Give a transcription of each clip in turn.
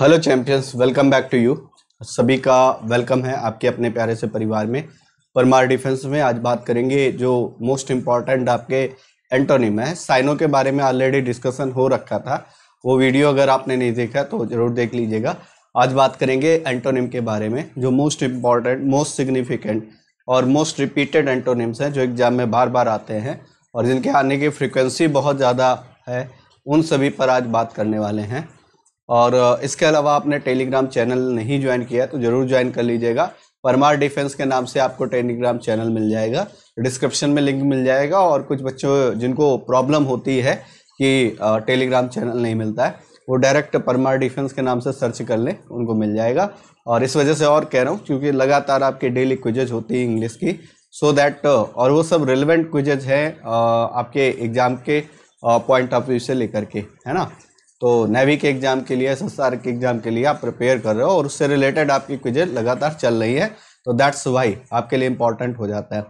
hello champions welcome back to you सभी का welcome है आपके अपने प्यारे से परिवार में परमार डिफेंस में आज बात करेंगे जो मोस्ट इम्पॉर्टेंट आपके एंटोनिम है साइनों के बारे में ऑलरेडी डिस्कशन हो रखा था वो वीडियो अगर आपने नहीं देखा तो ज़रूर देख लीजिएगा आज बात करेंगे एंटोनिम के बारे में जो मोस्ट इम्पॉर्टेंट मोस्ट सिग्निफिकेंट और मोस्ट रिपीटेड एंटोनिम्स हैं जो एग्ज़ाम में बार बार आते हैं और जिनके आने की फ्रिक्वेंसी बहुत ज़्यादा है उन सभी पर आज बात करने वाले हैं और इसके अलावा आपने टेलीग्राम चैनल नहीं ज्वाइन किया तो ज़रूर ज्वाइन कर लीजिएगा परमार डिफेंस के नाम से आपको टेलीग्राम चैनल मिल जाएगा डिस्क्रिप्शन में लिंक मिल जाएगा और कुछ बच्चों जिनको प्रॉब्लम होती है कि टेलीग्राम चैनल नहीं मिलता है वो डायरेक्ट परमार डिफेंस के नाम से सर्च कर लें उनको मिल जाएगा और इस वजह से और कह रहा हूँ क्योंकि लगातार आपकी डेली क्विजेज होती है इंग्लिश की सो so दैट और वो सब रिलेवेंट क्विजेज हैं आपके एग्ज़ाम के पॉइंट ऑफ व्यू से लेकर के है ना तो नेवी के एग्जाम के लिए एस के एग्जाम के लिए आप प्रिपेयर कर रहे हो और उससे रिलेटेड आपकी क्विजे लगातार चल रही है तो दैट्स वाई आपके लिए इंपॉर्टेंट हो जाता है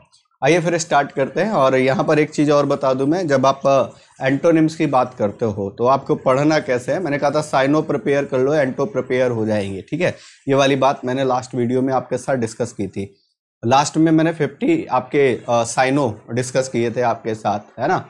आइए फिर स्टार्ट करते हैं और यहाँ पर एक चीज़ और बता दूँ मैं जब आप एंटोनिम्स uh, की बात करते हो तो आपको पढ़ना कैसे है मैंने कहा था साइनो प्रिपेयर कर लो एंटो प्रिपेयर हो जाएंगे ठीक है ये वाली बात मैंने लास्ट वीडियो में आपके साथ डिस्कस की थी लास्ट में मैंने फिफ्टी आपके साइनो uh, डिस्कस किए थे आपके साथ है ना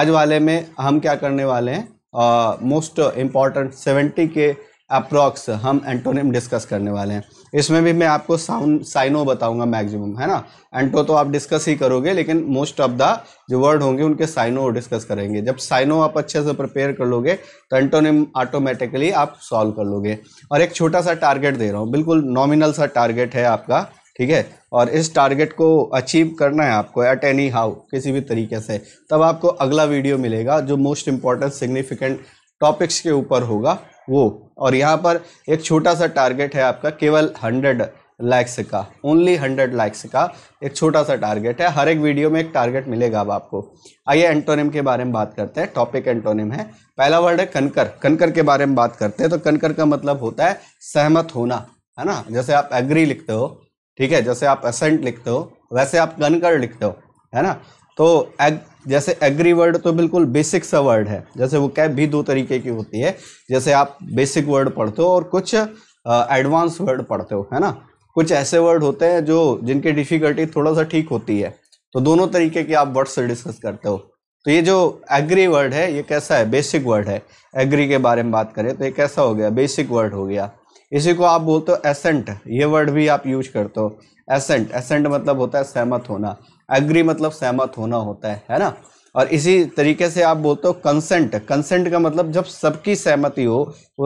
आज वाले में हम क्या करने वाले हैं मोस्ट इम्पॉर्टेंट सेवेंटी के अप्रॉक्स हम एंटोनिम डिस्कस करने वाले हैं इसमें भी मैं आपको साउंड साइनो बताऊंगा मैक्सिमम है ना एंटो तो आप डिस्कस ही करोगे लेकिन मोस्ट ऑफ द जो वर्ड होंगे उनके साइनो डिस्कस करेंगे जब साइनो आप अच्छे से प्रिपेयर कर लोगे तो एंटोनिम ऑटोमेटिकली आप सॉल्व कर लोगे और एक छोटा सा टारगेट दे रहा हूँ बिल्कुल नॉमिनल सा टारगेट है आपका ठीक है और इस टारगेट को अचीव करना है आपको एट एनी हाउ किसी भी तरीके से तब आपको अगला वीडियो मिलेगा जो मोस्ट इम्पॉर्टेंट सिग्निफिकेंट टॉपिक्स के ऊपर होगा वो और यहाँ पर एक छोटा सा टारगेट है आपका केवल हंड्रेड लैक्स का ओनली हंड्रेड लैक्स का एक छोटा सा टारगेट है हर एक वीडियो में एक टारगेट मिलेगा अब आपको आइए एंटोनिम के बारे में बात करते हैं टॉपिक एंटोनिम है पहला वर्ड है कनकर कनकर के बारे में बात करते हैं तो कनकर का मतलब होता है सहमत होना है ना जैसे आप एग्री लिखते हो ठीक है जैसे आप असेंट लिखते हो वैसे आप कनकर लिखते हो है ना तो एग, जैसे एग्री वर्ड तो बिल्कुल बेसिक सा वर्ड है जैसे वो कैब भी दो तरीके की होती है जैसे आप बेसिक वर्ड पढ़ते हो और कुछ एडवांस वर्ड पढ़ते हो है ना कुछ ऐसे वर्ड होते हैं जो जिनकी डिफ़िकल्टी थोड़ा सा ठीक होती है तो दोनों तरीके के आप वर्ड से डिस्कस करते हो तो ये जो एग्री वर्ड है ये कैसा है बेसिक वर्ड है एग्री के बारे में बात करें तो ये कैसा हो गया बेसिक वर्ड हो गया इसी को आप बोलते हो एसेंट ये वर्ड भी आप यूज करते हो एसेंट एसेंट मतलब होता है सहमत होना एग्री मतलब सहमत होना होता है है ना और इसी तरीके से आप बोलते हो कंसेंट कंसेंट का मतलब जब सबकी सहमति हो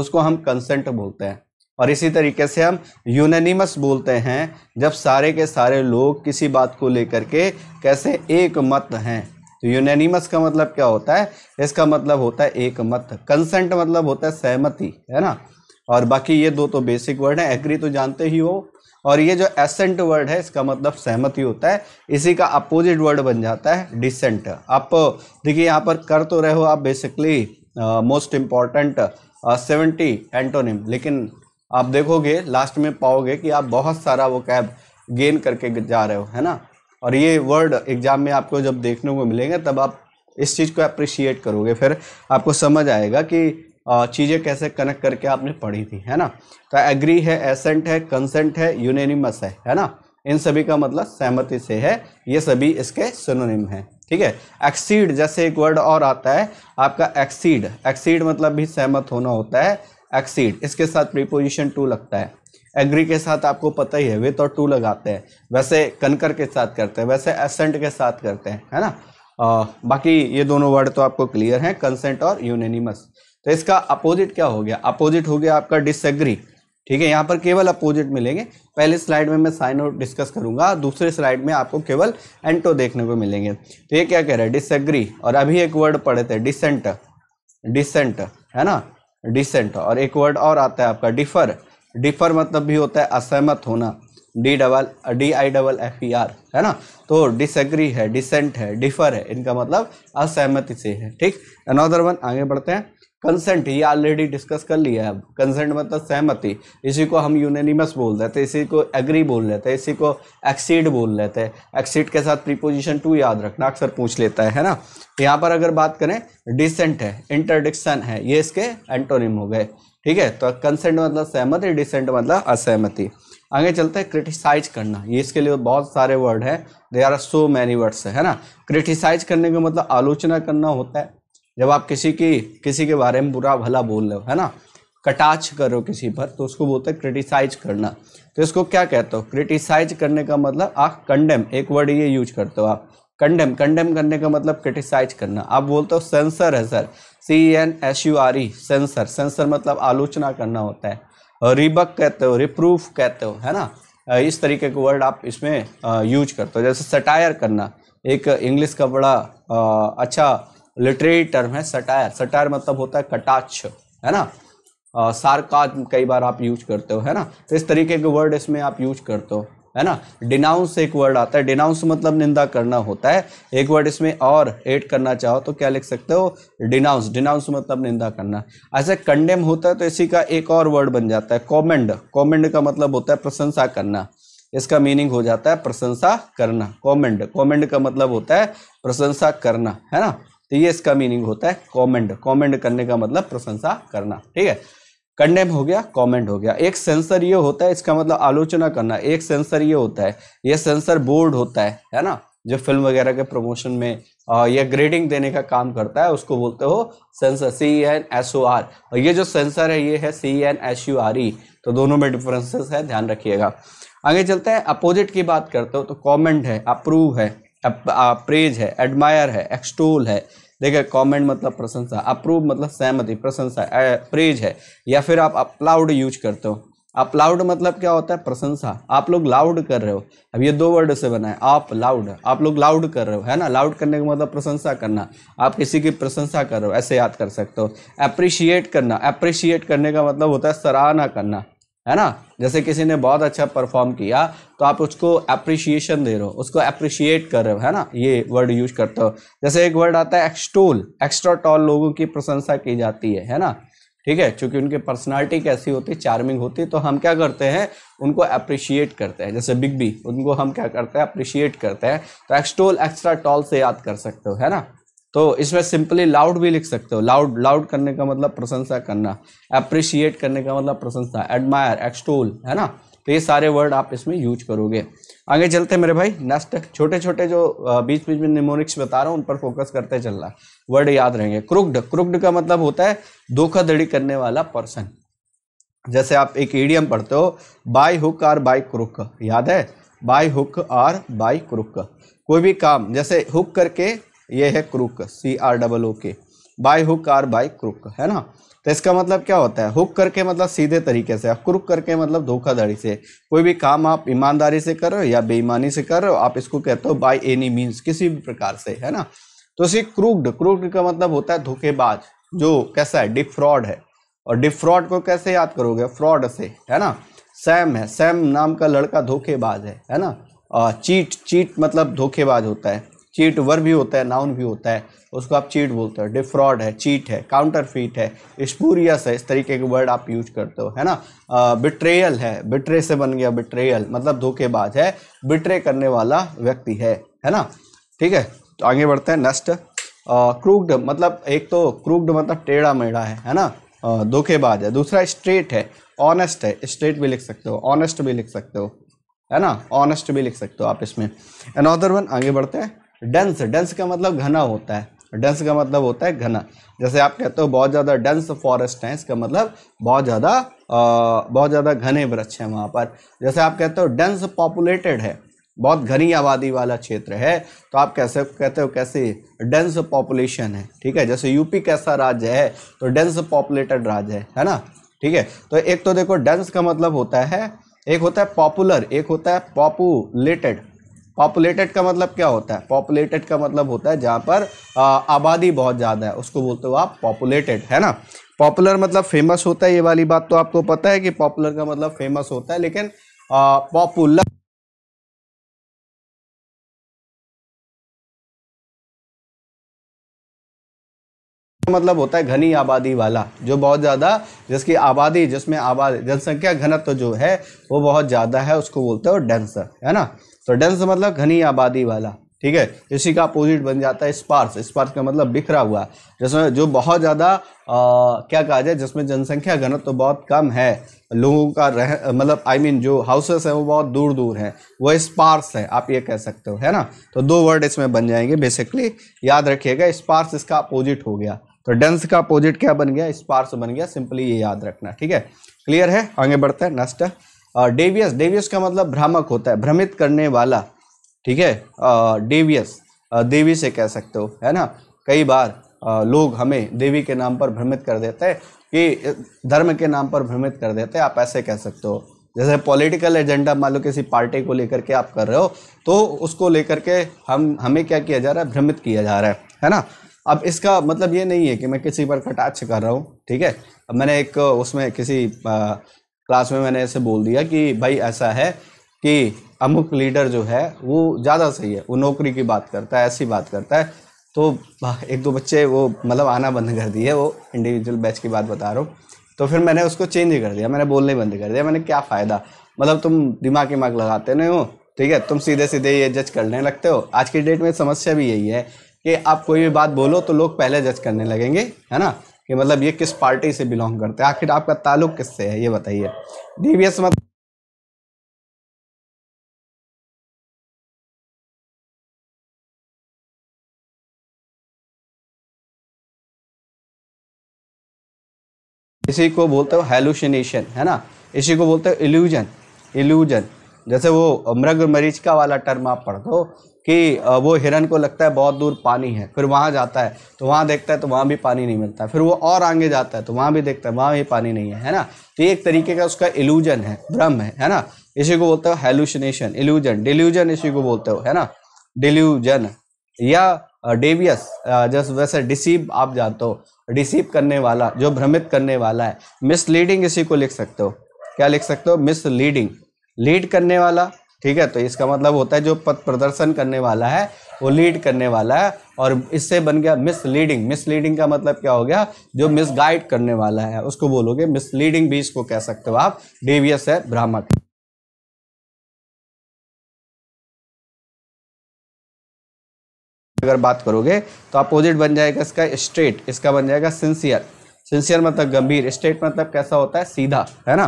उसको हम कंसेंट बोलते हैं और इसी तरीके से हम यूनानिमस बोलते हैं जब सारे के सारे लोग किसी बात को लेकर के कैसे एक मत हैं तो यूनानिमस का मतलब क्या होता है इसका मतलब होता है एक मत कंसेंट मतलब होता है सहमति है ना और बाकी ये दो तो बेसिक वर्ड है एग्री तो जानते ही हो और ये जो एसेंट वर्ड है इसका मतलब सहमति होता है इसी का अपोजिट वर्ड बन जाता है डिसेंट आप देखिए यहाँ पर कर तो रहे हो आप basically most important seventy antonym लेकिन आप देखोगे लास्ट में पाओगे कि आप बहुत सारा वो कैब गेन करके जा रहे हो है ना और ये वर्ड एग्जाम में आपको जब देखने को मिलेंगे तब आप इस चीज़ को अप्रिशिएट करोगे फिर आपको समझ आएगा कि चीज़ें कैसे कनेक्ट करके आपने पढ़ी थी है ना तो एग्री है एसेंट है कंसेंट है यूनेनिमस है है ना इन सभी का मतलब सहमति से है ये सभी इसके सुनोनिम हैं ठीक है एक्सीड जैसे एक वर्ड और आता है आपका एक्सीड एक्सीड मतलब भी सहमत होना होता है एक्सीड इसके साथ प्रीपोजिशन टू लगता है एग्री के साथ आपको पता ही है विथ और टू लगाते हैं वैसे कनकर के साथ करते हैं वैसे एसेंट के साथ करते हैं है ना आ, बाकी ये दोनों वर्ड तो आपको क्लियर हैं कंसेंट और यूनेनिमस तो इसका अपोजिट क्या हो गया अपोजिट हो गया आपका डिसएग्री ठीक है यहाँ पर केवल अपोजिट मिलेंगे पहले स्लाइड में मैं साइन और डिस्कस करूंगा दूसरे स्लाइड में आपको केवल एंटो देखने को मिलेंगे तो ये क्या कह रहा है डिसएग्री और अभी एक वर्ड पढ़े थे डिसेंट डिसेंट है ना डिसेंट और एक वर्ड और आता है आपका डिफर डिफर मतलब भी होता है असहमत होना D double D I double F E R है ना तो डिसएग्री है डिसेंट है डिफर है इनका मतलब असहमति से है ठीक अनदर वन आगे बढ़ते हैं कंसेंट ये ऑलरेडी डिस्कस कर लिया है अब कंसेंट मतलब सहमति इसी को हम यूनिमस बोल देते हैं इसी को एग्री बोल लेते हैं इसी को एक्सीड बोल लेते हैं एक्सीड के साथ प्रीपोजिशन टू याद रखना अक्सर पूछ लेता है है ना यहाँ पर अगर बात करें डिसेंट है इंटरडिक्शन है ये इसके एंटोनिम हो गए ठीक है तो कंसेंट मतलब सहमति डिसेंट मतलब असहमति आगे चलते हैं क्रिटिसाइज करना ये इसके लिए बहुत सारे वर्ड हैं they are so many words है ना क्रिटिसाइज करने का मतलब आलोचना करना होता है जब आप किसी की किसी के बारे में बुरा भला बोल रहे हो है ना कटाच करो किसी पर तो उसको बोलते हैं क्रिटिसाइज करना तो इसको क्या कहते हो क्रिटिसाइज करने का मतलब आप कंडेम एक वर्ड ये यूज करते हो आप कंडेम कंडेम करने का मतलब क्रिटिसाइज करना आप बोलते हो सेंसर है sir C N S U R E censure censure मतलब आलोचना करना होता है रिबक कहते हो रिप्रूफ कहते हो है ना इस तरीके के वर्ड आप इसमें यूज करते हो जैसे सटायर करना एक इंग्लिश का बड़ा अच्छा लिटरेरी टर्म है सटायर सटायर मतलब होता है कटाक्ष है ना सार का कई बार आप यूज करते हो है ना तो इस तरीके के वर्ड इसमें आप यूज करते हो है ना डिनाउंस एक वर्ड आता है डिनाउंस मतलब निंदा करना होता है एक वर्ड इसमें और एड करना चाहो तो क्या लिख सकते हो डिनाउंस डिनाउंस मतलब निंदा करना ऐसे कंडेम होता है तो इसी का एक और वर्ड बन जाता है कॉमेंड कॉमेंड का मतलब होता है प्रशंसा करना इसका मीनिंग हो जाता है प्रशंसा करना कॉमेंड कॉमेंड का मतलब होता है प्रशंसा करना है ना तो ये इसका मीनिंग होता है कॉमेंड कॉमेंड करने का मतलब प्रशंसा करना ठीक है कंडेम हो गया कमेंट हो गया एक सेंसर ये होता है इसका मतलब आलोचना करना एक सेंसर ये होता है ये सेंसर बोर्ड होता है है ना जो फिल्म वगैरह के प्रमोशन में आ, या ग्रेडिंग देने का काम करता है उसको बोलते हो censor C N S O R और ये जो सेंसर है ये है C N S U R E तो दोनों में डिफरेंसेस है ध्यान रखिएगा आगे चलते हैं अपोजिट की बात करते हो तो कमेंट है अप्रूव है प्रेज है एडमायर है एक्सटोल है देखिए कमेंट मतलब प्रशंसा अप्रूव मतलब सहमति प्रशंसा प्रेज है या फिर आप अपलाउड यूज करते हो आप लाउड मतलब क्या होता है प्रशंसा आप लोग लाउड कर रहे हो अब ये दो वर्ड से बना है आप लाउड आप लोग लाउड कर रहे हो है ना लाउड करने का मतलब प्रशंसा करना आप किसी की प्रशंसा कर रहे हो ऐसे याद कर सकते हो अप्रिशिएट करना अप्रिशिएट करने का मतलब होता है सराहना करना है ना जैसे किसी ने बहुत अच्छा परफॉर्म किया तो आप उसको अप्रिशिएशन दे रहे हो उसको अप्रिशिएट कर रहे हो है ना ये वर्ड यूज करते हो जैसे एक वर्ड आता है एक्सटोल एक्स्ट्रा टॉल लोगों की प्रशंसा की जाती है है ना ठीक है क्योंकि उनकी पर्सनालिटी कैसी होती है चार्मिंग होती है तो हम क्या करते हैं उनको अप्रिशिएट करते हैं जैसे बिग बी उनको हम क्या करते हैं अप्रिशिएट करते हैं तो एक्सटोल एक्स्ट्रा टॉल से याद कर सकते हो है ना तो इसमें सिंपली लाउड भी लिख सकते हो लाउड लाउड करने का मतलब प्रशंसा करना अप्रिशिएट करने का मतलब प्रशंसा एडमायर एक्सटोल है ना तो ये सारे वर्ड आप इसमें यूज करोगे आगे चलते हैं मेरे भाई नेक्स्ट छोटे छोटे जो बीच बीच में निमोनिक्स बता रहा हूँ उन पर फोकस करते चलना वर्ड याद रहेंगे क्रुक्ड क्रुक्ड का मतलब होता है धोखाधड़ी करने वाला पर्सन जैसे आप एक ईडियम पढ़ते हो by hook or by crook याद है by hook or by crook कोई भी काम जैसे हुक करके ये है crook C R double O K by hook or by crook है ना तो इसका मतलब क्या होता है हुक करके मतलब सीधे तरीके से क्रुक करके मतलब धोखाधड़ी से कोई भी काम आप ईमानदारी से करो या बेईमानी से करो आप इसको कहते हो बाय एनी मीन्स किसी भी प्रकार से है ना तो इसी क्रूक्ड क्रूक्ड का मतलब होता है धोखेबाज जो कैसा है डिफ्रॉड है और डिफ्रॉड को कैसे याद करोगे फ्रॉड से है ना सैम है सैम नाम का लड़का धोखेबाज है है ना चीट चीट मतलब धोखेबाज होता है चीट वर्ब भी होता है नाउन भी होता है उसको आप चीट बोलते हो डिफ्रॉड है चीट है काउंटर फीट है स्पूरियस है इस तरीके के वर्ड आप यूज करते हो है ना बिट्रेयल है बिट्रे से बन गया बिट्रेयल मतलब धोखेबाज है बिट्रे करने वाला व्यक्ति है है ना ठीक है तो आगे बढ़ते हैं नेक्स्ट क्रूग्ड मतलब एक तो क्रूग्ड मतलब टेढ़ा मेढ़ा है है ना धोखेबाज है दूसरा स्ट्रेट है ऑनेस्ट है स्ट्रेट भी लिख सकते हो ऑनेस्ट भी लिख सकते हो है ना ऑनेस्ट भी लिख सकते हो आप इसमें एनऑदर वन आगे बढ़ते हैं डेंस डेंस का मतलब घना होता है डेंस का मतलब होता है घना जैसे आप कहते हो बहुत ज़्यादा डेंस फॉरेस्ट है इसका मतलब बहुत ज़्यादा बहुत ज़्यादा घने वृक्ष हैं वहाँ पर जैसे आप कहते हो डेंस पॉपुलेटेड है बहुत घनी आबादी वाला क्षेत्र है तो आप कैसे कहते हो कैसे डेंस पॉपुलेशन है ठीक है जैसे यूपी कैसा राज्य है तो डेंस पॉपुलेटेड राज्य है है ना ठीक है तो एक तो देखो डेंस का मतलब होता है एक होता है पॉपुलर एक होता है पॉपुलेटेड पॉपुलेटेड का मतलब क्या होता है पॉपुलेटेड का मतलब होता है जहाँ पर आबादी बहुत ज़्यादा है उसको बोलते हो आप पॉपुलेटेड है ना पॉपुलर मतलब फेमस होता है ये वाली बात तो आपको पता है कि पॉपुलर का मतलब फेमस होता है लेकिन पॉपुलर मतलब होता है घनी आबादी वाला जो बहुत ज़्यादा जिसकी आबादी जिसमें आबादी जनसंख्या घनत्व तो जो है वो बहुत ज़्यादा है उसको बोलते हो डेंसर है ना तो डेंस मतलब घनी आबादी वाला ठीक है इसी का अपोजिट बन जाता है स्पार्स स्पार्स का मतलब बिखरा हुआ जिसमें जो बहुत ज़्यादा क्या कहा जाए जिसमें जनसंख्या घनत्व तो बहुत कम है लोगों का रह मतलब आई I मीन mean, जो हाउसेस हैं वो बहुत दूर दूर हैं वो स्पार्स है आप ये कह सकते हो है ना तो दो वर्ड इसमें बन जाएंगे बेसिकली याद रखिएगा स्पार्स इसका अपोजिट हो गया तो डेंस का अपोजिट क्या बन गया स्पार्स बन गया सिंपली ये याद रखना ठीक है क्लियर है आगे बढ़ते हैं नेक्स्ट डेवियस डेवियस का मतलब भ्रामक होता है भ्रमित करने वाला ठीक है डेवियस देवी से कह सकते हो है ना कई बार आ, लोग हमें देवी के नाम पर भ्रमित कर देते हैं कि धर्म के नाम पर भ्रमित कर देते हैं आप ऐसे कह सकते हो जैसे पॉलिटिकल एजेंडा मान लो किसी पार्टी को लेकर के आप कर रहे हो तो उसको लेकर के हम हमें क्या किया जा रहा है भ्रमित किया जा रहा है है ना अब इसका मतलब ये नहीं है कि मैं किसी पर कटाक्ष कर रहा हूँ ठीक है मैंने एक उसमें किसी क्लास में मैंने ऐसे बोल दिया कि भाई ऐसा है कि अमुक लीडर जो है वो ज़्यादा सही है वो नौकरी की बात करता है ऐसी बात करता है तो एक दो बच्चे वो मतलब आना बंद कर दिए वो इंडिविजुअल बैच की बात बता रहा हूँ तो फिर मैंने उसको चेंज ही कर दिया मैंने बोलने बंद कर दिया मैंने क्या फ़ायदा मतलब तुम दिमाग दिमाग लगाते नहीं हो ठीक है तुम सीधे सीधे ये जज करने लगते हो आज की डेट में समस्या भी यही है कि आप कोई भी बात बोलो तो लोग पहले जज करने लगेंगे है ना कि मतलब ये किस पार्टी से बिलोंग करते हैं आखिर आपका ताल्लुक किससे है ये बताइए डीवीएस मतलब इसी को बोलते हो हेलुसिनेशन है ना इसी को बोलते हो इल्यूजन इल्यूजन जैसे वो मृग मरीज का वाला टर्म आप पढ़ते हो कि वो हिरन को लगता है बहुत दूर पानी है फिर वहाँ जाता है तो वहाँ देखता है तो वहाँ भी पानी नहीं मिलता फिर वो और आगे जाता है तो वहाँ भी देखता है वहाँ भी पानी नहीं है है ना तो एक तरीके का उसका इल्यूजन है भ्रम है है ना इसी को बोलते हो हेलुसिनेशन इल्यूजन डिल्यूजन इसी को बोलते हो है ना डिल्यूजन या डेवियस जैसे वैसे डिसीव आप जानते हो डिसीव करने वाला जो भ्रमित करने वाला है मिसलीडिंग इसी को लिख सकते हो क्या लिख सकते हो मिसलीडिंग लीड करने वाला ठीक है तो इसका मतलब होता है जो पथ प्रदर्शन करने वाला है वो लीड करने वाला है और इससे बन गया मिसलीडिंग मिसलीडिंग का मतलब क्या हो गया जो मिसगाइड करने वाला है उसको बोलोगे मिसलीडिंग भी इसको कह सकते हो आप डेवियस है भ्रामक अगर बात करोगे तो अपोजिट बन जाएगा इसका स्ट्रेट इसका बन जाएगा सिंसियर सिंसियर मतलब गंभीर स्ट्रेट मतलब कैसा होता है सीधा है ना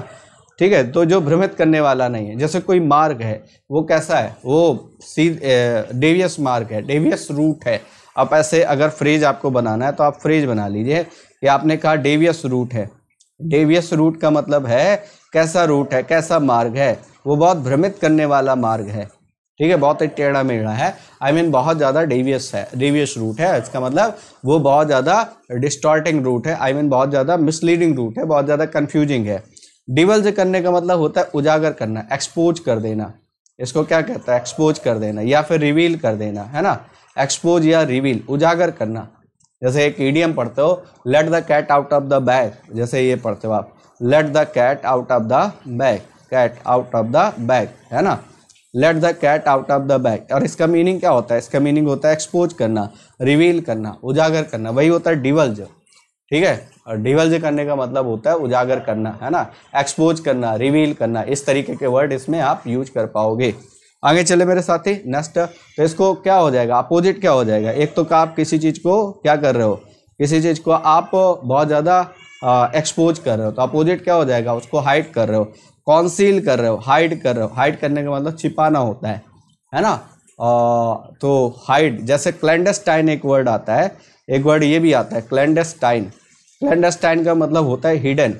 ठीक है तो जो भ्रमित करने वाला नहीं है जैसे कोई मार्ग है वो कैसा है वो सी डेवियस मार्ग है डेवियस रूट है आप ऐसे अगर फ्रेज आपको बनाना है तो आप फ्रेज बना लीजिए कि आपने कहा डेवियस रूट है डेवियस रूट का मतलब है कैसा रूट है कैसा मार्ग है वो बहुत भ्रमित करने वाला मार्ग है ठीक है बहुत ही टेढ़ा मेढ़ा है आई I मीन mean, बहुत ज़्यादा डेवियस है डेवियस रूट है इसका मतलब वो बहुत ज़्यादा डिस्टॉर्टिंग रूट है आई I मीन mean, बहुत ज़्यादा मिसलीडिंग रूट है बहुत ज़्यादा कन्फ्यूजिंग है डिवल्ज करने का मतलब होता है उजागर करना एक्सपोज कर देना इसको क्या कहता है एक्सपोज कर देना या फिर रिवील कर देना है ना एक्सपोज या रिवील उजागर करना जैसे एक ईडियम पढ़ते हो let the cat out of the bag जैसे ये पढ़ते हो आप let the cat out of the bag cat out of the bag है ना let the cat out of the bag और इसका मीनिंग क्या होता है इसका मीनिंग होता है एक्सपोज करना रिवील करना उजागर करना वही होता है डिवल्ज ठीक है और डिवल्ज करने का मतलब होता है उजागर करना है ना एक्सपोज करना रिवील करना इस तरीके के वर्ड इसमें आप यूज कर पाओगे आगे चले मेरे साथी नेक्स्ट तो इसको क्या हो जाएगा अपोजिट क्या हो जाएगा एक तो आप किसी चीज़ को क्या कर रहे हो किसी चीज़ को आप बहुत ज़्यादा एक्सपोज कर रहे हो तो अपोजिट क्या हो जाएगा उसको हाइड कर रहे हो कॉन्सील कर रहे हो हाइड कर रहे हो हाइड करने का मतलब छिपाना होता है है ना आ, तो हाइड जैसे क्लैंडस्टाइन एक वर्ड आता है एक वर्ड ये भी आता है क्लैंडस्टाइन क्लैंडस्टाइन का मतलब होता है हिडन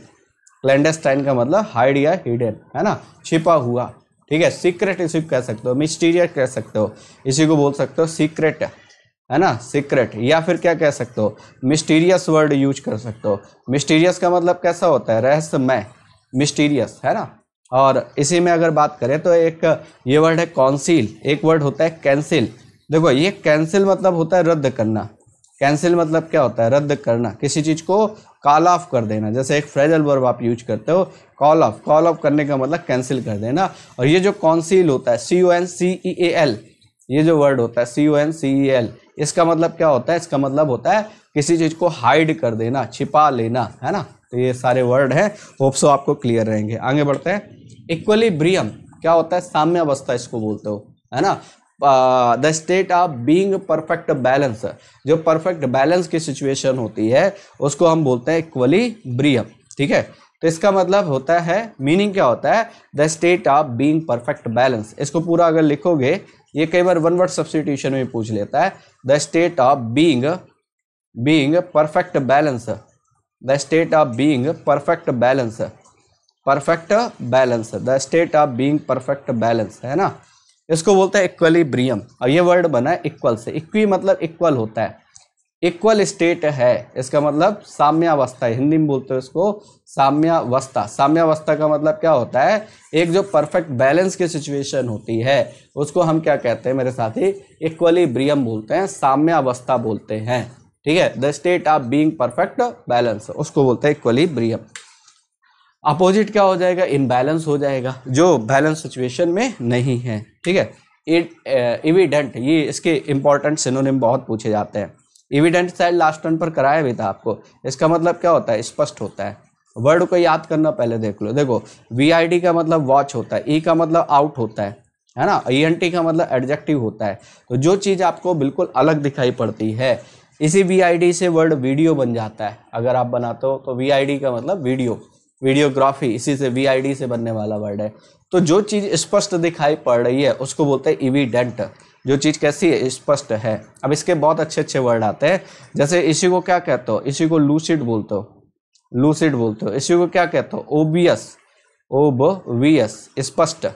क्लैंडस्टाइन का मतलब हाइड या हिडन है ना छिपा हुआ ठीक है सीक्रेट इसी कह सकते हो मिस्टीरियस कह सकते हो इसी को बोल सकते हो सीक्रेट है ना सीक्रेट या फिर क्या कह सकते हो मिस्टीरियस वर्ड यूज कर सकते हो मिस्टीरियस का मतलब कैसा होता है रहस्यमय मिस्टीरियस है ना और इसी में अगर बात करें तो एक ये वर्ड है कौंसिल एक वर्ड होता है कैंसिल देखो ये कैंसिल मतलब होता है रद्द करना कैंसिल मतलब क्या होता है रद्द करना किसी चीज़ को कॉल ऑफ कर देना जैसे एक फ्रेजल वर्ब आप यूज करते हो कॉल ऑफ कॉल ऑफ करने का मतलब कैंसिल कर देना और ये जो कॉन्सील होता है सी O N C E A L ये जो वर्ड होता है सी O N C E L इसका मतलब क्या होता है इसका मतलब होता है किसी चीज़ को हाइड कर देना छिपा लेना है ना तो ये सारे वर्ड हैं होप्सो आपको क्लियर रहेंगे आगे बढ़ते हैं इक्वली ब्रियम क्या होता है साम्य अवस्था इसको बोलते हो है ना the state of being perfect balance जो परफेक्ट बैलेंस की सिचुएशन होती है उसको हम बोलते हैं इक्वली ब्रियम ठीक है तो इसका मतलब होता है मीनिंग क्या होता है the state of being perfect balance इसको पूरा अगर लिखोगे ये कई बार वन वर्ड सब्सिट्यूशन में पूछ लेता है the state of being being perfect balance the state of being perfect balance perfect balance the state of being perfect balance है ना इसको बोलते हैं इक्वलीब्रियम और ये वर्ड बना है इक्वल से इक्वी मतलब इक्वल होता है इक्वल स्टेट है इसका मतलब साम्यावस्था हिंदी में बोलते हैं इसको साम्यावस्था साम्यावस्था का मतलब क्या होता है एक जो परफेक्ट बैलेंस की सिचुएशन होती है उसको हम क्या कहते हैं मेरे साथी इक्वलीब्रियम बोलते हैं साम्यावस्था बोलते हैं ठीक है the state of being perfect balance उसको बोलते हैं ब्रियम अपोजिट क्या हो जाएगा इनबैलेंस हो जाएगा जो बैलेंस सिचुएशन में नहीं है ठीक है इविडेंट uh, ये इसके इंपॉर्टेंट सिनोनिम बहुत पूछे जाते हैं इविडेंट शायद लास्ट टर्न पर कराया भी था आपको इसका मतलब क्या होता है स्पष्ट होता है वर्ड को याद करना पहले देख लो देखो वी का मतलब वॉच होता है ई e का मतलब आउट होता है है ना ई e का मतलब एडजेक्टिव होता है तो जो चीज़ आपको बिल्कुल अलग दिखाई पड़ती है इसी वी से वर्ड वीडियो बन जाता है अगर आप बनाते हो तो वी का मतलब वीडियो वीडियोग्राफी इसी से वी से बनने वाला वर्ड है तो जो चीज़ स्पष्ट दिखाई पड़ रही है उसको बोलते हैं इविडेंट जो चीज़ कैसी है स्पष्ट है अब इसके बहुत अच्छे अच्छे वर्ड आते हैं जैसे इसी को क्या कहते हो इसी को लूसिड बोलते हो लूसिड बोलते हो इसी को क्या कहते हो ओबियस ओब वी एस स्पष्ट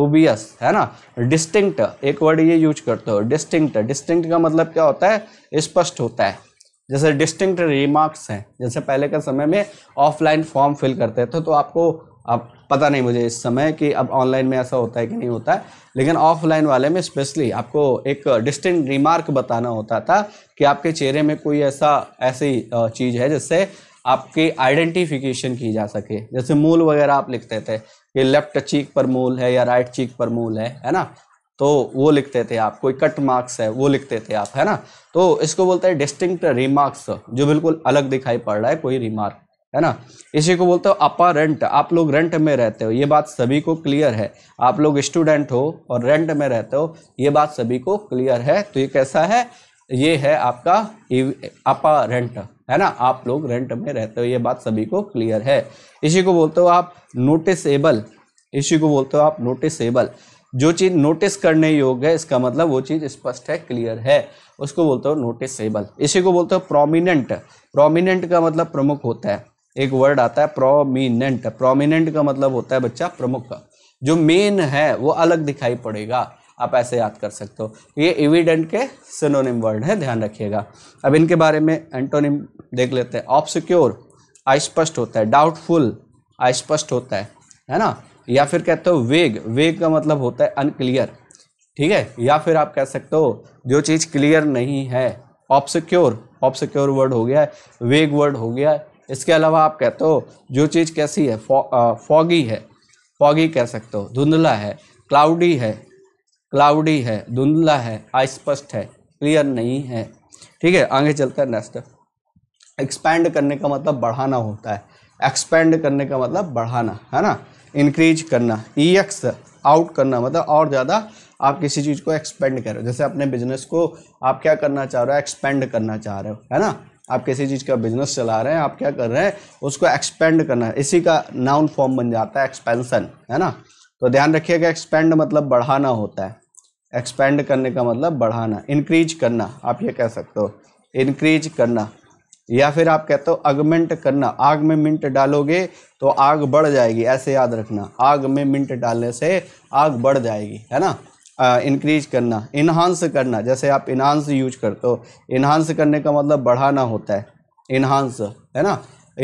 ओबियस है ना डिस्टिंक्ट एक वर्ड ये यूज करते हो डिस्टिंक्ट डिस्टिंक्ट का मतलब क्या होता है स्पष्ट होता है जैसे डिस्टिंक्ट रिमार्क्स हैं जैसे पहले के समय में ऑफलाइन फॉर्म फिल करते थे तो आपको अब पता नहीं मुझे इस समय कि अब ऑनलाइन में ऐसा होता है कि नहीं होता है लेकिन ऑफलाइन वाले में स्पेशली आपको एक डिस्टिंक्ट रिमार्क बताना होता था कि आपके चेहरे में कोई ऐसा ऐसी चीज़ है जिससे आपकी आइडेंटिफिकेशन की जा सके जैसे मूल वगैरह आप लिखते थे कि लेफ्ट चीक पर मूल है या राइट चीक पर मूल है है ना तो वो लिखते थे आप कोई कट मार्क्स है वो लिखते थे आप है ना तो इसको बोलते हैं डिस्टिंक्ट रिमार्क्स जो बिल्कुल अलग दिखाई पड़ रहा है कोई रिमार्क है ना इसी को बोलते हो अपा रेंट आप लोग रेंट में रहते हो ये बात सभी को क्लियर है आप लोग स्टूडेंट हो और रेंट में रहते हो ये बात सभी को क्लियर है तो ये कैसा है ये है आपका अपा रेंट है ना आप लोग रेंट में रहते हो ये बात सभी को क्लियर है इसी को बोलते हो आप नोटिसबल इसी को बोलते हो आप नोटिसेबल जो चीज़ नोटिस करने योग्य है इसका मतलब वो चीज़ स्पष्ट है क्लियर है उसको बोलते हो नोटिसेबल इसी को बोलते हो प्रोमिनेंट प्रोमिनेंट का मतलब प्रमुख होता है एक वर्ड आता है प्रोमिनेंट प्रोमिनेंट का मतलब होता है बच्चा प्रमुख जो मेन है वो अलग दिखाई पड़ेगा आप ऐसे याद कर सकते हो ये एविडेंट के सिनोनिम वर्ड है ध्यान रखिएगा अब इनके बारे में एंटोनिम देख लेते हैं ऑप्सिक्योर अस्पष्ट होता है डाउटफुल अस्पष्ट होता है है ना या फिर कहते हो वेग वेग का मतलब होता है अनक्लियर ठीक है या फिर आप कह सकते हो जो चीज़ क्लियर नहीं है ऑप्सिक्योर ऑप्सिक्योर वर्ड हो गया है वेग वर्ड हो गया है इसके अलावा आप कहते हो जो चीज़ कैसी है फॉगी है फॉगी कह सकते हो धुंधला है क्लाउडी है क्लाउडी है धुंधला है अस्पष्ट है क्लियर नहीं है ठीक है आगे चलता है नेक्स्ट एक्सपैंड करने का मतलब बढ़ाना होता है एक्सपेंड करने का मतलब बढ़ाना है ना इंक्रीज करना ई एक्स आउट करना मतलब और ज़्यादा आप किसी चीज़ को एक्सपेंड कर रहे हो जैसे अपने बिजनेस को आप क्या करना चाह रहे हो एक्सपेंड करना चाह रहे हो है ना आप किसी चीज़ का बिजनेस चला रहे हैं आप क्या कर रहे हैं उसको एक्सपेंड करना है इसी का नाउन फॉर्म बन जाता है एक्सपेंसन है ना तो ध्यान रखिएगा एक्सपेंड मतलब बढ़ाना होता है एक्सपेंड करने का मतलब बढ़ाना इंक्रीज करना आप ये कह सकते हो इंक्रीज करना या फिर आप कहते हो अगमेंट करना आग में मिंट डालोगे तो आग बढ़ जाएगी ऐसे याद रखना आग में मिंट डालने से आग बढ़ जाएगी है ना इंक्रीज करना इन्हांस करना जैसे आप इन्हांस यूज करते हो इन्हांस करने का मतलब बढ़ाना होता है इन्हांस है ना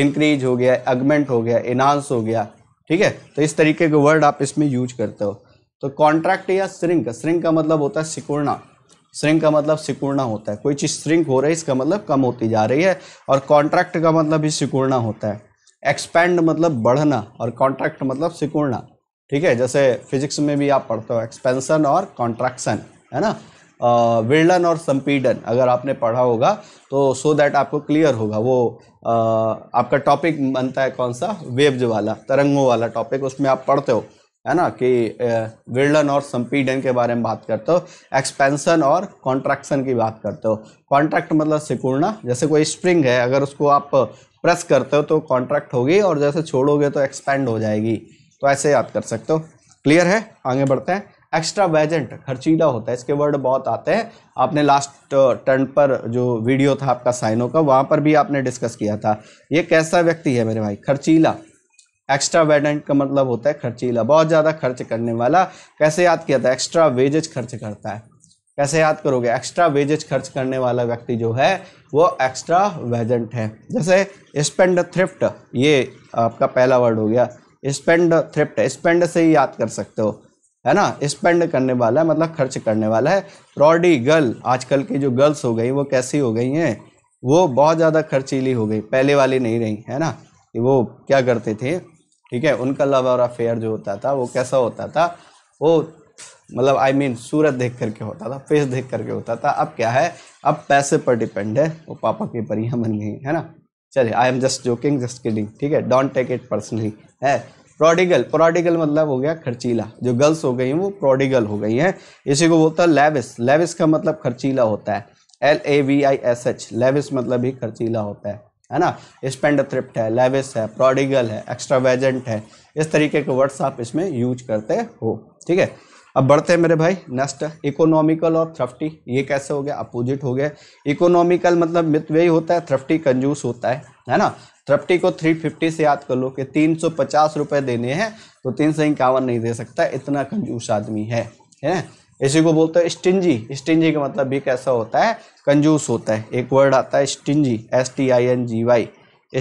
इंक्रीज हो गया अगमेंट हो गया इन्हांस हो गया ठीक है तो इस तरीके के वर्ड आप इसमें यूज करते हो तो कॉन्ट्रैक्ट या श्रिंक श्रिंक का मतलब होता है सिकुड़ना श्रिंक का मतलब सिकुड़ना होता है कोई चीज़ श्रिंक हो रही है इसका मतलब कम होती जा रही है और कॉन्ट्रैक्ट का मतलब भी सिकुड़ना होता है एक्सपैंड मतलब बढ़ना और कॉन्ट्रैक्ट मतलब सिकुड़ना ठीक है जैसे फिजिक्स में भी आप पढ़ते हो एक्सपेंसन और कॉन्ट्रैक्शन है ना विरलन और संपीडन अगर आपने पढ़ा होगा तो सो so दैट आपको क्लियर होगा वो आ, आपका टॉपिक बनता है कौन सा वेव्ज वाला तरंगों वाला टॉपिक उसमें आप पढ़ते हो है ना कि विल्डन और संपीडन के बारे में बात करते हो एक्सपेंसन और कॉन्ट्रैक्शन की बात करते हो कॉन्ट्रैक्ट मतलब सिकुड़ना जैसे कोई स्प्रिंग है अगर उसको आप प्रेस करते हो तो कॉन्ट्रैक्ट होगी और जैसे छोड़ोगे तो एक्सपेंड हो जाएगी तो ऐसे याद कर सकते हो क्लियर है आगे बढ़ते हैं एक्स्ट्रा वेजेंट खर्चीला होता है इसके वर्ड बहुत आते हैं आपने लास्ट टर्न पर जो वीडियो था आपका साइनों का वहाँ पर भी आपने डिस्कस किया था ये कैसा व्यक्ति है मेरे भाई खर्चीला एक्स्ट्रा वेडेंट का मतलब होता है खर्चीला बहुत ज़्यादा खर्च करने वाला कैसे याद किया था एक्स्ट्रा वेजेज खर्च करता है कैसे याद करोगे एक्स्ट्रा वेजेज खर्च करने वाला व्यक्ति जो है वो एक्स्ट्रा वेजेंट है जैसे स्पेंड थ्रिफ्ट ये आपका पहला वर्ड हो गया स्पेंड थ्रिफ्ट स्पेंड से ही याद कर सकते हो है ना स्पेंड करने वाला है मतलब खर्च करने वाला है प्रॉडी गर्ल आजकल की जो गर्ल्स हो गई वो कैसी हो गई हैं वो बहुत ज़्यादा खर्चीली हो गई पहले वाली नहीं रही है ना कि वो क्या करते थे ठीक है उनका लव और अफेयर जो होता था वो कैसा होता था वो मतलब आई I मीन mean, सूरत देख करके होता था फेस देख करके होता था अब क्या है अब पैसे पर डिपेंड है वो पापा की परियां बन गई है ना चलिए I am just joking just kidding ठीक है डोंट टेक इट पर्सनली है प्रोडिगल प्रोडिगल मतलब हो गया खर्चीला जो गर्ल्स हो गई हैं वो प्रोडिगल हो गई हैं इसी को बोलता है लेविस लेविस का मतलब खर्चीला होता है L A V I S H lavish मतलब ही खर्चीला होता है है ना स्पेंड थ्रिप्ट है लेविस है प्रोडिगल है एक्स्ट्रावेजेंट है इस तरीके के वर्ड्स आप इसमें यूज करते हो ठीक है अब बढ़ते हैं मेरे भाई नेक्स्ट इकोनॉमिकल और थ्रफ्टी ये कैसे हो गया अपोजिट हो गया इकोनॉमिकल मतलब मित वही होता है थ्रफ्टी कंजूस होता है है ना थ्रफ्टी को 350 से याद कर लो कि तीन सौ पचास रुपये देने हैं तो तीन सौ इक्यावन नहीं दे सकता इतना कंजूस आदमी है है इसी को बोलते हैं स्टिंजी स्टिंजी का मतलब भी कैसा होता है कंजूस होता है एक वर्ड आता है stingy S T I N G Y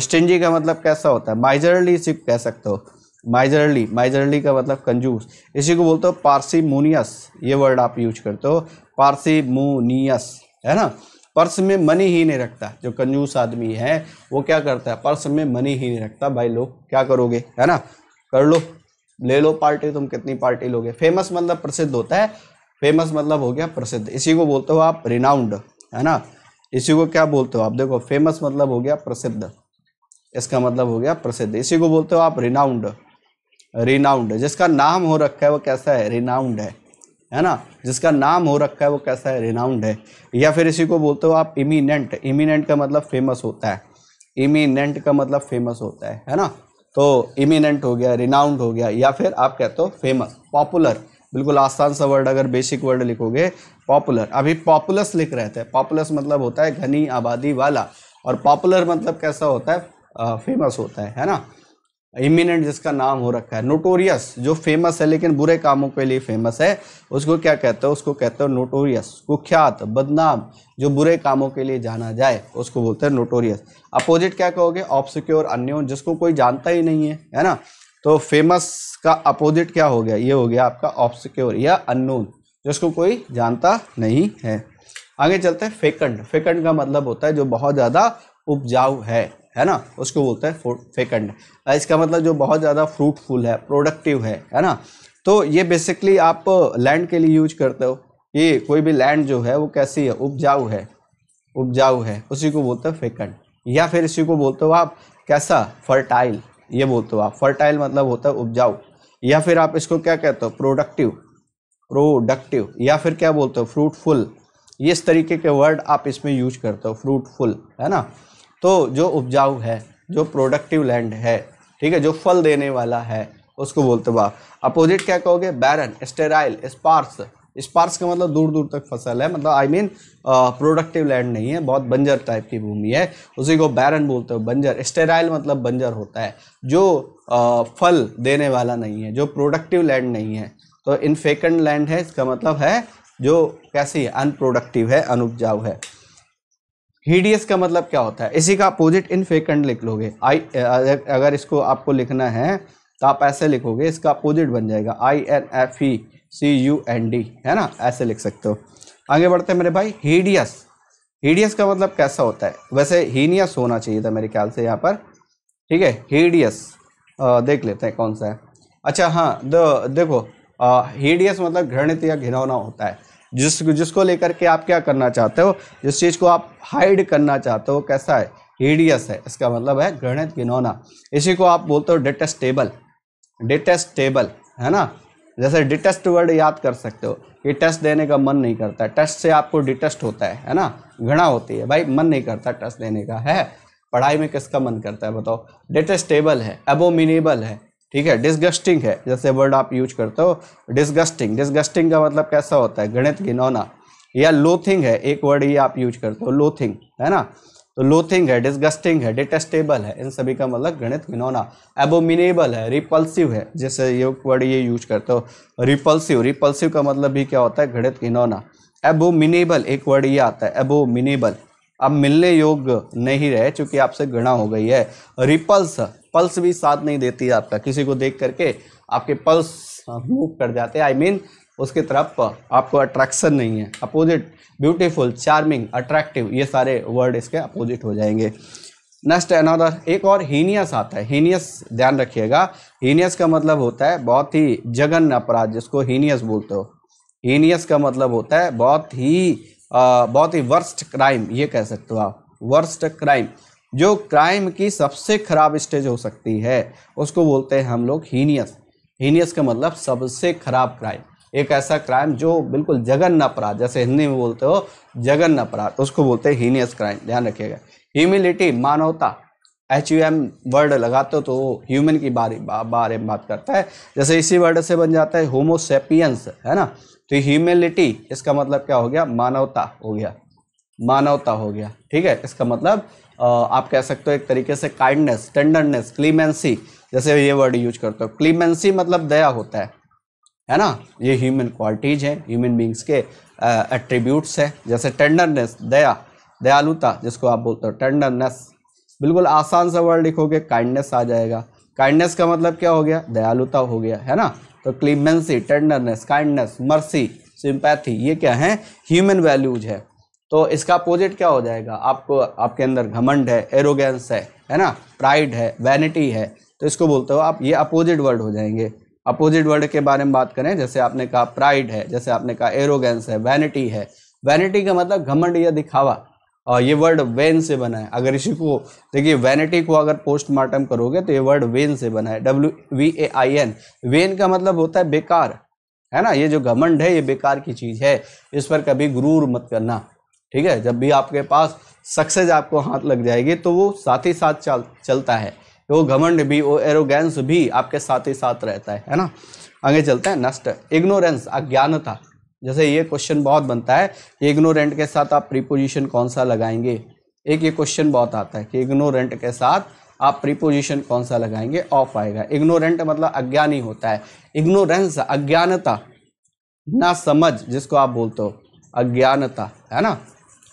stingy का मतलब कैसा होता है माइजरली सिर्फ कह सकते हो माइजरली माइजरली का मतलब कंजूस इसी को बोलते हो मोनियस ये वर्ड आप यूज करते हो पारसीमोनियस है ना पर्स में मनी ही नहीं रखता जो कंजूस आदमी है वो क्या करता है पर्स में मनी ही नहीं रखता भाई लोग क्या करोगे है ना कर लो ले लो पार्टी तुम कितनी पार्टी लोगे फेमस मतलब प्रसिद्ध होता है फेमस मतलब हो गया प्रसिद्ध इसी को बोलते हो आप रिनाउंड है ना इसी को क्या बोलते हो आप देखो फेमस मतलब हो गया प्रसिद्ध इसका मतलब हो गया प्रसिद्ध इसी को बोलते हो आप रिनाउंड रिनाउंड जिसका नाम हो रखा है वो कैसा है रिनाउंड है है ना जिसका नाम हो रखा है वो कैसा है रिनाउंड है या फिर इसी को बोलते हो आप इमिनेंट इमिनेंट का मतलब फेमस होता है इमिनेंट का मतलब फेमस होता है है ना तो इमिनेंट हो गया रिनाउंड हो गया या फिर आप कहते हो फेमस पॉपुलर बिल्कुल आसान सा वर्ड अगर बेसिक वर्ड लिखोगे पॉपुलर अभी पॉपुलस लिख रहे थे पॉपुलस मतलब होता है घनी आबादी वाला और पॉपुलर मतलब कैसा होता है फेमस होता है है ना इमिनेंट जिसका नाम हो रखा है नोटोरियस जो फेमस है लेकिन बुरे कामों के लिए फेमस है उसको क्या कहते हो उसको कहते हो नोटोरियस कुख्यात बदनाम जो बुरे कामों के लिए जाना जाए उसको बोलते हैं नोटोरियस अपोजिट क्या कहोगे ऑप्सिक्योर अन्योन जिसको कोई जानता ही नहीं है है ना तो फेमस का अपोजिट क्या हो गया ये हो गया आपका ऑब्सिक्योर या अननोन जिसको कोई जानता नहीं है आगे चलते हैं फेकंड फेकंड का मतलब होता है जो बहुत ज़्यादा उपजाऊ है है ना उसको बोलते हैं फेकंड इसका मतलब जो बहुत ज़्यादा फ्रूटफुल है प्रोडक्टिव है है ना तो ये बेसिकली आप लैंड के लिए यूज करते हो ये कोई भी लैंड जो है वो कैसी है उपजाऊ है उपजाऊ है उसी को बोलते हैं फेकंड या फिर इसी को बोलते हो आप कैसा फर्टाइल ये बोलते हो आप फर्टाइल मतलब होता है उपजाऊ या फिर आप इसको क्या कहते हो प्रोडक्टिव प्रोडक्टिव या फिर क्या बोलते हो फ्रूटफुल ये इस तरीके के वर्ड आप इसमें यूज करते हो फ्रूटफुल है ना तो जो उपजाऊ है जो प्रोडक्टिव लैंड है ठीक है जो फल देने वाला है उसको बोलते हो आप अपोजिट क्या कहोगे बैरन स्टेराइल स्पार्स स्पार्स का मतलब दूर दूर तक फसल है मतलब आई मीन प्रोडक्टिव लैंड नहीं है बहुत बंजर टाइप की भूमि है उसी को बैरन बोलते हो बंजर स्टेराइल मतलब बंजर होता है जो आ, फल देने वाला नहीं है जो प्रोडक्टिव लैंड नहीं है तो इनफेकेंट लैंड है इसका मतलब है जो कैसी है अनप्रोडक्टिव है अनुपजाऊ है हीडियस का मतलब क्या होता है इसी का अपोजिट इनफेकेंट लिख लोगे आई अगर इसको आपको लिखना है तो आप ऐसे लिखोगे इसका अपोजिट बन जाएगा I N F E C U N D है ना ऐसे लिख सकते हो आगे बढ़ते हैं मेरे भाई हीडियस हीडियस का मतलब कैसा होता है वैसे हीनियस होना चाहिए था मेरे ख्याल से यहाँ पर ठीक है हीडियस देख लेते हैं कौन सा है अच्छा हाँ दो, देखो हीडियस मतलब घृणित या घिनौना होता है जिस जिसको लेकर के आप क्या करना चाहते हो जिस चीज़ को आप हाइड करना चाहते हो कैसा है हीडियस है इसका मतलब है घृणित घिनौना इसी को आप बोलते हो डिटेस्टेबल डिटेस्टेबल है ना जैसे डिटेस्ट वर्ड याद कर सकते हो कि टेस्ट देने का मन नहीं करता टेस्ट से आपको डिटेस्ट होता है है ना घृणा होती है भाई मन नहीं करता टेस्ट देने का है पढ़ाई में किसका मन करता है बताओ डिटेस्टेबल है एबोमिनेबल है ठीक है डिस्गस्टिंग है जैसे वर्ड आप यूज करते हो डिस्गस्टिंग डिस्गस्टिंग का मतलब कैसा होता है गणित घिनौना या लोथिंग है एक वर्ड ये आप यूज करते हो लोथिंग है ना तो लोथिंग है डिस्गस्टिंग है डिटेस्टेबल है इन सभी का मतलब गणित घिनौना एबोमिनेबल है रिपल्सिव है जैसे ये वर्ड ये यूज करते हो रिपल्सिव रिपल्सिव का मतलब भी क्या होता है गणित घिनौना एबोमिनेबल एक वर्ड ये आता है एबोमिनेबल अब मिलने योग्य नहीं रहे चूंकि आपसे घृणा हो गई है रिपल्स पल्स भी साथ नहीं देती है आपका किसी को देख करके आपके पल्स मूव हाँ, कर जाते हैं आई I मीन mean, उसकी तरफ आपको अट्रैक्शन नहीं है अपोजिट ब्यूटीफुल चार्मिंग अट्रैक्टिव ये सारे वर्ड इसके अपोजिट हो जाएंगे नेक्स्ट अनदर एक और हीनियस आता है हीनियस ध्यान रखिएगा हीनियस का मतलब होता है बहुत ही जघन्य अपराध जिसको हीनियस बोलते हो हीनियस का मतलब होता है बहुत ही आ, बहुत ही वर्स्ट क्राइम ये कह सकते हो आप वर्स्ट क्राइम जो क्राइम की सबसे खराब स्टेज हो सकती है उसको बोलते हैं हम लोग हीनियस हीनियस का मतलब सबसे खराब क्राइम एक ऐसा क्राइम जो बिल्कुल जघन्य अपराध जैसे हिंदी में बोलते हो जघन्य अपराध उसको बोलते हैं हीनियस क्राइम ध्यान रखिएगा ह्यूमिलिटी मानवता एच यू एम वर्ड लगाते हो तो ह्यूमन की बारे बारे में बात करता है जैसे इसी वर्ड से बन जाता है होमोसेपियंस है ना तो ह्यूमिलिटी इसका मतलब क्या हो गया मानवता हो गया मानवता हो गया ठीक है इसका मतलब आप कह सकते हो एक तरीके से काइंडनेस टेंडरनेस क्लीमेंसी जैसे ये वर्ड यूज करते हो क्लीमेंसी मतलब दया होता है है ना ये ह्यूमन क्वालिटीज हैं ह्यूमन बींग्स के एट्रीब्यूट्स uh, हैं जैसे टेंडरनेस दया दयालुता जिसको आप बोलते हो टेंडरनेस बिल्कुल आसान सा वर्ड लिखोगे काइंडनेस आ जाएगा काइंडनेस का मतलब क्या हो गया दयालुता हो गया है ना तो clemency tenderness kindness mercy sympathy ये क्या है ह्यूमन वैल्यूज है तो इसका अपोजिट क्या हो जाएगा आपको आपके अंदर घमंड है एरोगेंस है है ना प्राइड है वैनिटी है तो इसको बोलते हो आप ये अपोजिट वर्ड हो जाएंगे अपोजिट वर्ड के बारे में बात करें जैसे आपने कहा प्राइड है जैसे आपने कहा एरोगेंस है वैनिटी है वैनिटी का मतलब घमंड या दिखावा और ये वर्ड वेन से बना है अगर इसी को देखिए वैनिटी को अगर पोस्टमार्टम करोगे तो ये वर्ड वेन से बना है W V A I N vain का मतलब होता है बेकार है ना ये जो घमंड है ये बेकार की चीज़ है इस पर कभी गुरूर मत करना ठीक है जब भी आपके पास सक्सेस आपको हाथ लग जाएगी तो वो साथ ही साथ चल चलता है वो घमंड भी वो एरोगेंस भी आपके साथ ही साथ रहता है है ना आगे चलते हैं नष्ट इग्नोरेंस अज्ञानता जैसे ये क्वेश्चन बहुत बनता है कि इग्नोरेंट के साथ आप प्रीपोजिशन कौन सा लगाएंगे एक ये क्वेश्चन बहुत आता है कि इग्नोरेंट के साथ आप प्रीपोजिशन कौन सा लगाएंगे ऑफ आएगा इग्नोरेंट मतलब अज्ञानी होता है इग्नोरेंस अज्ञानता ना समझ जिसको आप बोलते हो अज्ञानता है ना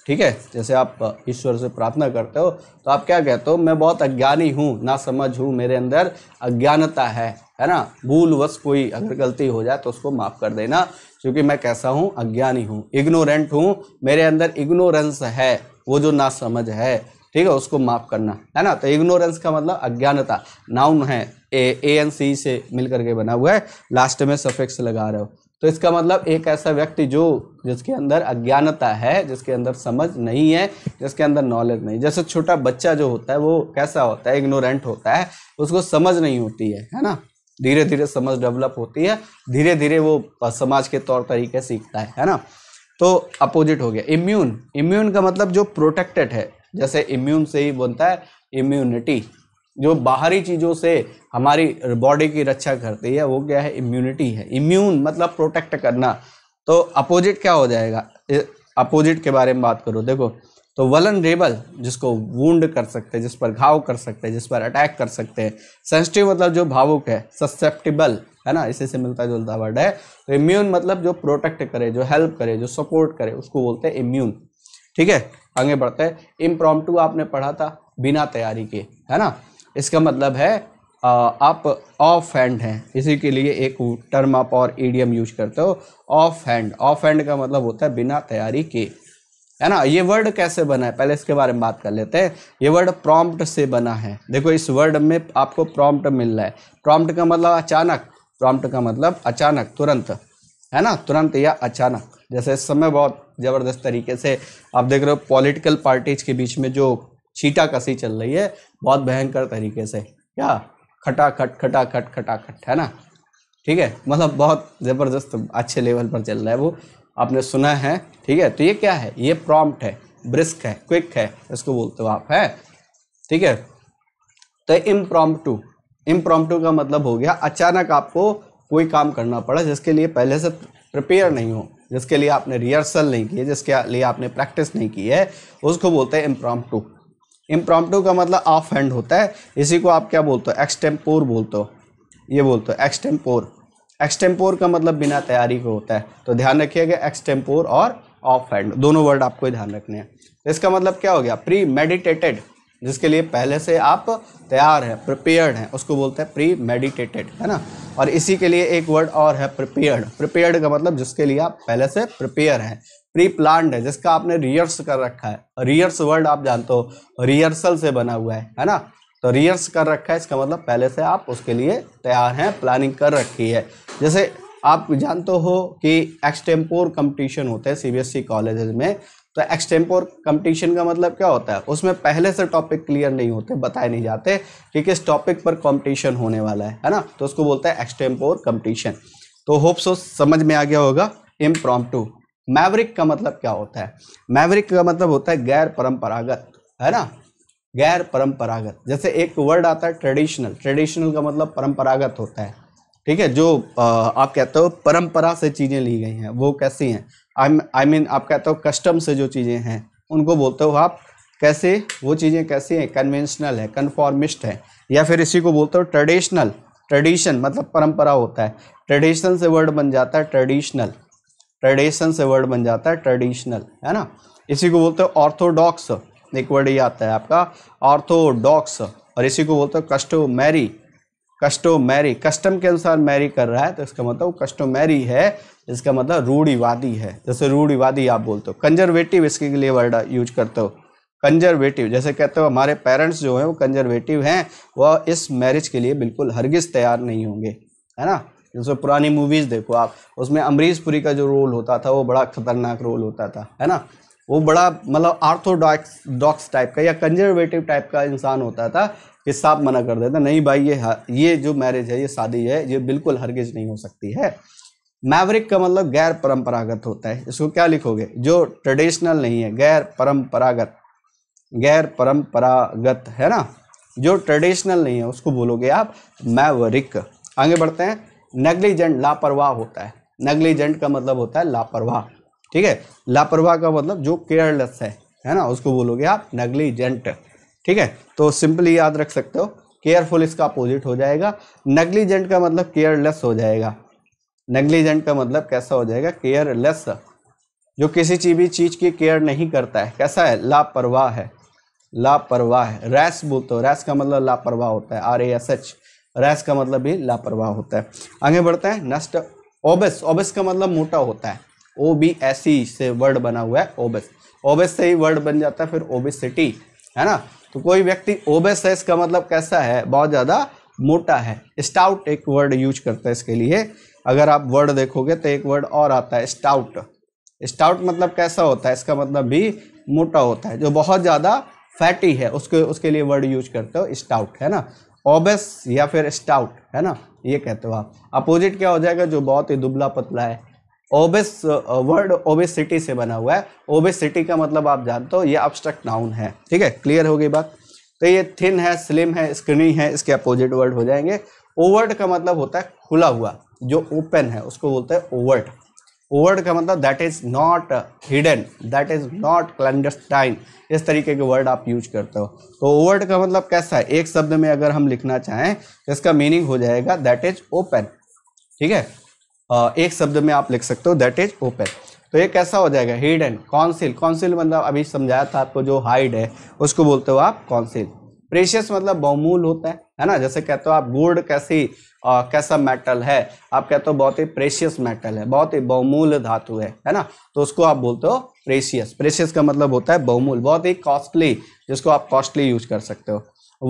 ठीक है जैसे आप ईश्वर से प्रार्थना करते हो तो आप क्या कहते हो मैं बहुत अज्ञानी हूँ ना समझ हूँ मेरे अंदर अज्ञानता है है ना भूलवश कोई अगर गलती हो जाए तो उसको माफ़ कर देना क्योंकि मैं कैसा हूँ अज्ञानी हूँ इग्नोरेंट हूँ मेरे अंदर इग्नोरेंस है वो जो ना समझ है ठीक है उसको माफ़ करना है ना तो इग्नोरेंस का मतलब अज्ञानता नाउन है ए एन सी से मिल करके बना हुआ है लास्ट में सफेक्स लगा रहे हो तो इसका मतलब एक ऐसा व्यक्ति जो जिसके अंदर अज्ञानता है जिसके अंदर समझ नहीं है जिसके अंदर नॉलेज नहीं जैसे छोटा बच्चा जो होता है वो कैसा होता है इग्नोरेंट होता है उसको समझ नहीं होती है है ना धीरे धीरे समझ डेवलप होती है धीरे धीरे वो समाज के तौर तरीके सीखता है है ना तो अपोजिट हो गया इम्यून इम्यून का मतलब जो प्रोटेक्टेड है जैसे इम्यून से ही बनता है इम्यूनिटी जो बाहरी चीज़ों से हमारी बॉडी की रक्षा करती है वो क्या है इम्यूनिटी है इम्यून मतलब प्रोटेक्ट करना तो अपोजिट क्या हो जाएगा अपोजिट के बारे में बात करो देखो तो वलन रेबल जिसको वूंड कर सकते हैं जिस पर घाव कर सकते हैं जिस पर अटैक कर सकते हैं सेंसिटिव मतलब जो भावुक है ससेप्टिबल है ना इसी से मिलता जुलता वर्ड है तो इम्यून मतलब जो प्रोटेक्ट करे जो हेल्प करे जो सपोर्ट करे उसको बोलते हैं इम्यून ठीक है आगे बढ़ते हैं इम्प्रॉम्प्टू आपने पढ़ा था बिना तैयारी के है ना इसका मतलब है आप ऑफ हैंड हैं इसी के लिए एक टर्म आप और ईडीएम यूज करते हो ऑफ हैंड ऑफ हैंड का मतलब होता है बिना तैयारी के है ना ये वर्ड कैसे बना है पहले इसके बारे में बात कर लेते हैं ये वर्ड प्रॉम्प्ट से बना है देखो इस वर्ड में आपको प्रॉम्प्ट मिल रहा है प्रॉम्प्ट का मतलब अचानक प्रॉम्प्ट का मतलब अचानक तुरंत है ना तुरंत या अचानक जैसे इस समय बहुत ज़बरदस्त तरीके से आप देख रहे हो पॉलिटिकल पार्टीज के बीच में जो छीटा कसी चल रही है बहुत भयंकर तरीके से क्या खटा खट खटा खट खटा खट है ना ठीक है मतलब बहुत ज़बरदस्त अच्छे लेवल पर चल रहा है वो आपने सुना है ठीक है तो ये क्या है ये प्रॉम्प्ट है ब्रिस्क है क्विक है इसको बोलते हो आप है ठीक है तो इम्प्रॉम टू इम्प्रॉम टू का मतलब हो गया अचानक आपको कोई काम करना पड़ा जिसके लिए पहले से प्रिपेयर नहीं हो जिसके लिए आपने रिहर्सल नहीं किया जिसके लिए आपने प्रैक्टिस नहीं की है उसको बोलते हैं इम्प्रॉम टू इम्प्रॉम्प्टो का मतलब ऑफ हैंड होता है इसी को आप क्या बोलते हो एक्सटेम्पोर बोलते हो ये बोलते हो एक्सटेम्पोर एक्सटेम्पोर का मतलब बिना तैयारी के होता है तो ध्यान रखिएगा एक्सटेम्पोर और ऑफ हैंड दोनों वर्ड आपको ध्यान रखने हैं तो इसका मतलब क्या हो गया प्री मेडिटेटेड जिसके लिए पहले से आप तैयार हैं प्रिपेयर्ड हैं उसको बोलते हैं प्री मेडिटेटेड है ना और इसी के लिए एक वर्ड और है प्रिपेयर्ड प्रिपेयर्ड का मतलब जिसके लिए आप पहले से प्रिपेयर हैं प्री प्लान है जिसका आपने रिहर्स कर रखा है रिहर्स वर्ड आप जानते हो रिहर्सल से बना हुआ है है ना तो रिहर्स कर रखा है इसका मतलब पहले से आप उसके लिए तैयार हैं प्लानिंग कर रखी है जैसे आप जानते हो कि एक्सटेम्पोर कंपटीशन होते हैं सीबीएसई कॉलेजेस e में तो एक्सटेम्पोर कंपटीशन का मतलब क्या होता है उसमें पहले से टॉपिक क्लियर नहीं होते बताए नहीं जाते कि किस टॉपिक पर कंपटीशन होने वाला है है ना तो उसको बोलते हैं एक्सटेम्पोर कंपटीशन तो होप्स समझ में आ गया होगा इम्प्रॉम्प्टू मैवरिक का मतलब क्या होता है मैवरिक का मतलब होता है गैर परंपरागत है ना गैर परंपरागत जैसे एक वर्ड आता है ट्रेडिशनल ट्रेडिशनल का मतलब परंपरागत होता है ठीक है जो आप कहते हो परंपरा से चीज़ें ली गई हैं वो कैसी हैं आई मीन आप कहते हो कस्टम से जो चीज़ें हैं उनको बोलते हो आप कैसे वो चीज़ें कैसी हैं कन्वेंशनल है कन्फॉर्मिस्ट है या फिर इसी को बोलते हो ट्रेडिशनल ट्रेडिशन मतलब परंपरा होता है ट्रेडिशनल से वर्ड बन जाता है ट्रेडिशनल ट्रेडिशन से वर्ड बन जाता है ट्रेडिशनल है ना इसी को बोलते हैं ऑर्थोडॉक्स एक वर्ड ये आता है आपका ऑर्थोडॉक्स और इसी को बोलते हैं कस्टोमैरी कस्टोमैरी कस्टम के अनुसार मैरी कर रहा है तो इसका मतलब कस्टोमैरी है इसका मतलब रूढ़ीवादी है जैसे रूढ़ीवादी आप बोलते हो कंजर्वेटिव इसके लिए वर्ड यूज करते हो कंजर्वेटिव जैसे कहते हो हमारे पेरेंट्स जो हैं वो कंजर्वेटिव हैं वह इस मैरिज के लिए बिल्कुल हरगिज तैयार नहीं होंगे है ना जैसे पुरानी मूवीज़ देखो आप उसमें अमरीश पुरी का जो रोल होता था वो बड़ा खतरनाक रोल होता था है ना वो बड़ा मतलब आर्थोडॉक्स डॉक्स टाइप का या कंजर्वेटिव टाइप का इंसान होता था कि साफ मना कर देता नहीं भाई ये ये जो मैरिज है ये शादी है ये बिल्कुल हरगिज नहीं हो सकती है मैवरिक का मतलब गैर परंपरागत होता है इसको क्या लिखोगे जो ट्रेडिशनल नहीं है गैर परंपरागत गैर परंपरागत है ना जो ट्रेडिशनल नहीं है उसको बोलोगे आप मैवरिक आगे बढ़ते हैं नेग्लिजेंट लापरवाह होता है नेग्लिजेंट का मतलब होता है लापरवाह ठीक है लापरवाह का मतलब जो केयरलेस है है ना उसको बोलोगे आप नेग्लिजेंट ठीक है तो सिंपली याद रख सकते हो केयरफुल इसका अपोजिट हो जाएगा नेग्लिजेंट का मतलब केयरलेस हो जाएगा नेग्लिजेंट का मतलब कैसा हो जाएगा केयरलेस जो किसी चीज भी चीज़ की केयर नहीं करता है कैसा है लापरवाह है लापरवाह है रैस बोलते हो रैस का मतलब लापरवाह होता है R A S H rash का मतलब भी लापरवाह होता है आगे बढ़ते हैं नस्ट ओबेस ओबेस का मतलब मोटा होता है ओ बी एस सी से वर्ड बना हुआ है ओबेस ओबेस से ही वर्ड बन जाता है फिर ओबेसिटी है ना तो कोई व्यक्ति ओबेस है इसका मतलब कैसा है बहुत ज़्यादा मोटा है स्टाउट एक वर्ड यूज करता है इसके लिए अगर आप वर्ड देखोगे तो एक वर्ड और आता है स्टाउट स्टाउट मतलब कैसा होता है इसका मतलब भी मोटा होता है जो बहुत ज़्यादा फैटी है उसके उसके लिए वर्ड यूज करते हो स्टाउट है ना ओबेस या फिर स्टाउट है ना ये कहते हो आप अपोजिट क्या हो जाएगा जो बहुत ही दुबला पतला है ओबेस वर्ड ओबेसिटी से बना हुआ है ओबेसिटी का मतलब आप जानते हो ये अब्स्ट्रक्ट नाउन है ठीक है क्लियर हो गई बात तो ये थिन है स्लिम है स्क्रीनी है इसके अपोजिट वर्ड हो जाएंगे ओवर्ड का मतलब होता है खुला हुआ जो ओपन है उसको बोलते हैं ओवर्ट वर्ड का मतलब that is not hidden that is not clandestine इस तरीके के वर्ड आप यूज करते हो तो ओवर्ड का मतलब कैसा है एक शब्द में अगर हम लिखना चाहें तो इसका मीनिंग हो जाएगा दैट इज ओपन ठीक है एक शब्द में आप लिख सकते हो दैट इज ओपन तो ये कैसा हो जाएगा हिडन कौंसिल कौंसिल मतलब अभी समझाया था आपको जो हाइड है उसको बोलते हो आप कौंसिल प्रेशियस मतलब बहुमूल होता है है ना जैसे कहते हो आप गोल्ड कैसी आ, कैसा मेटल है आप कहते हो बहुत ही प्रेशियस मेटल है बहुत ही बहुमूल्य धातु है है ना तो उसको आप बोलते हो प्रेशियस प्रेशियस का मतलब होता है बहुमूल्य बहुत ही कॉस्टली जिसको आप कॉस्टली यूज कर सकते हो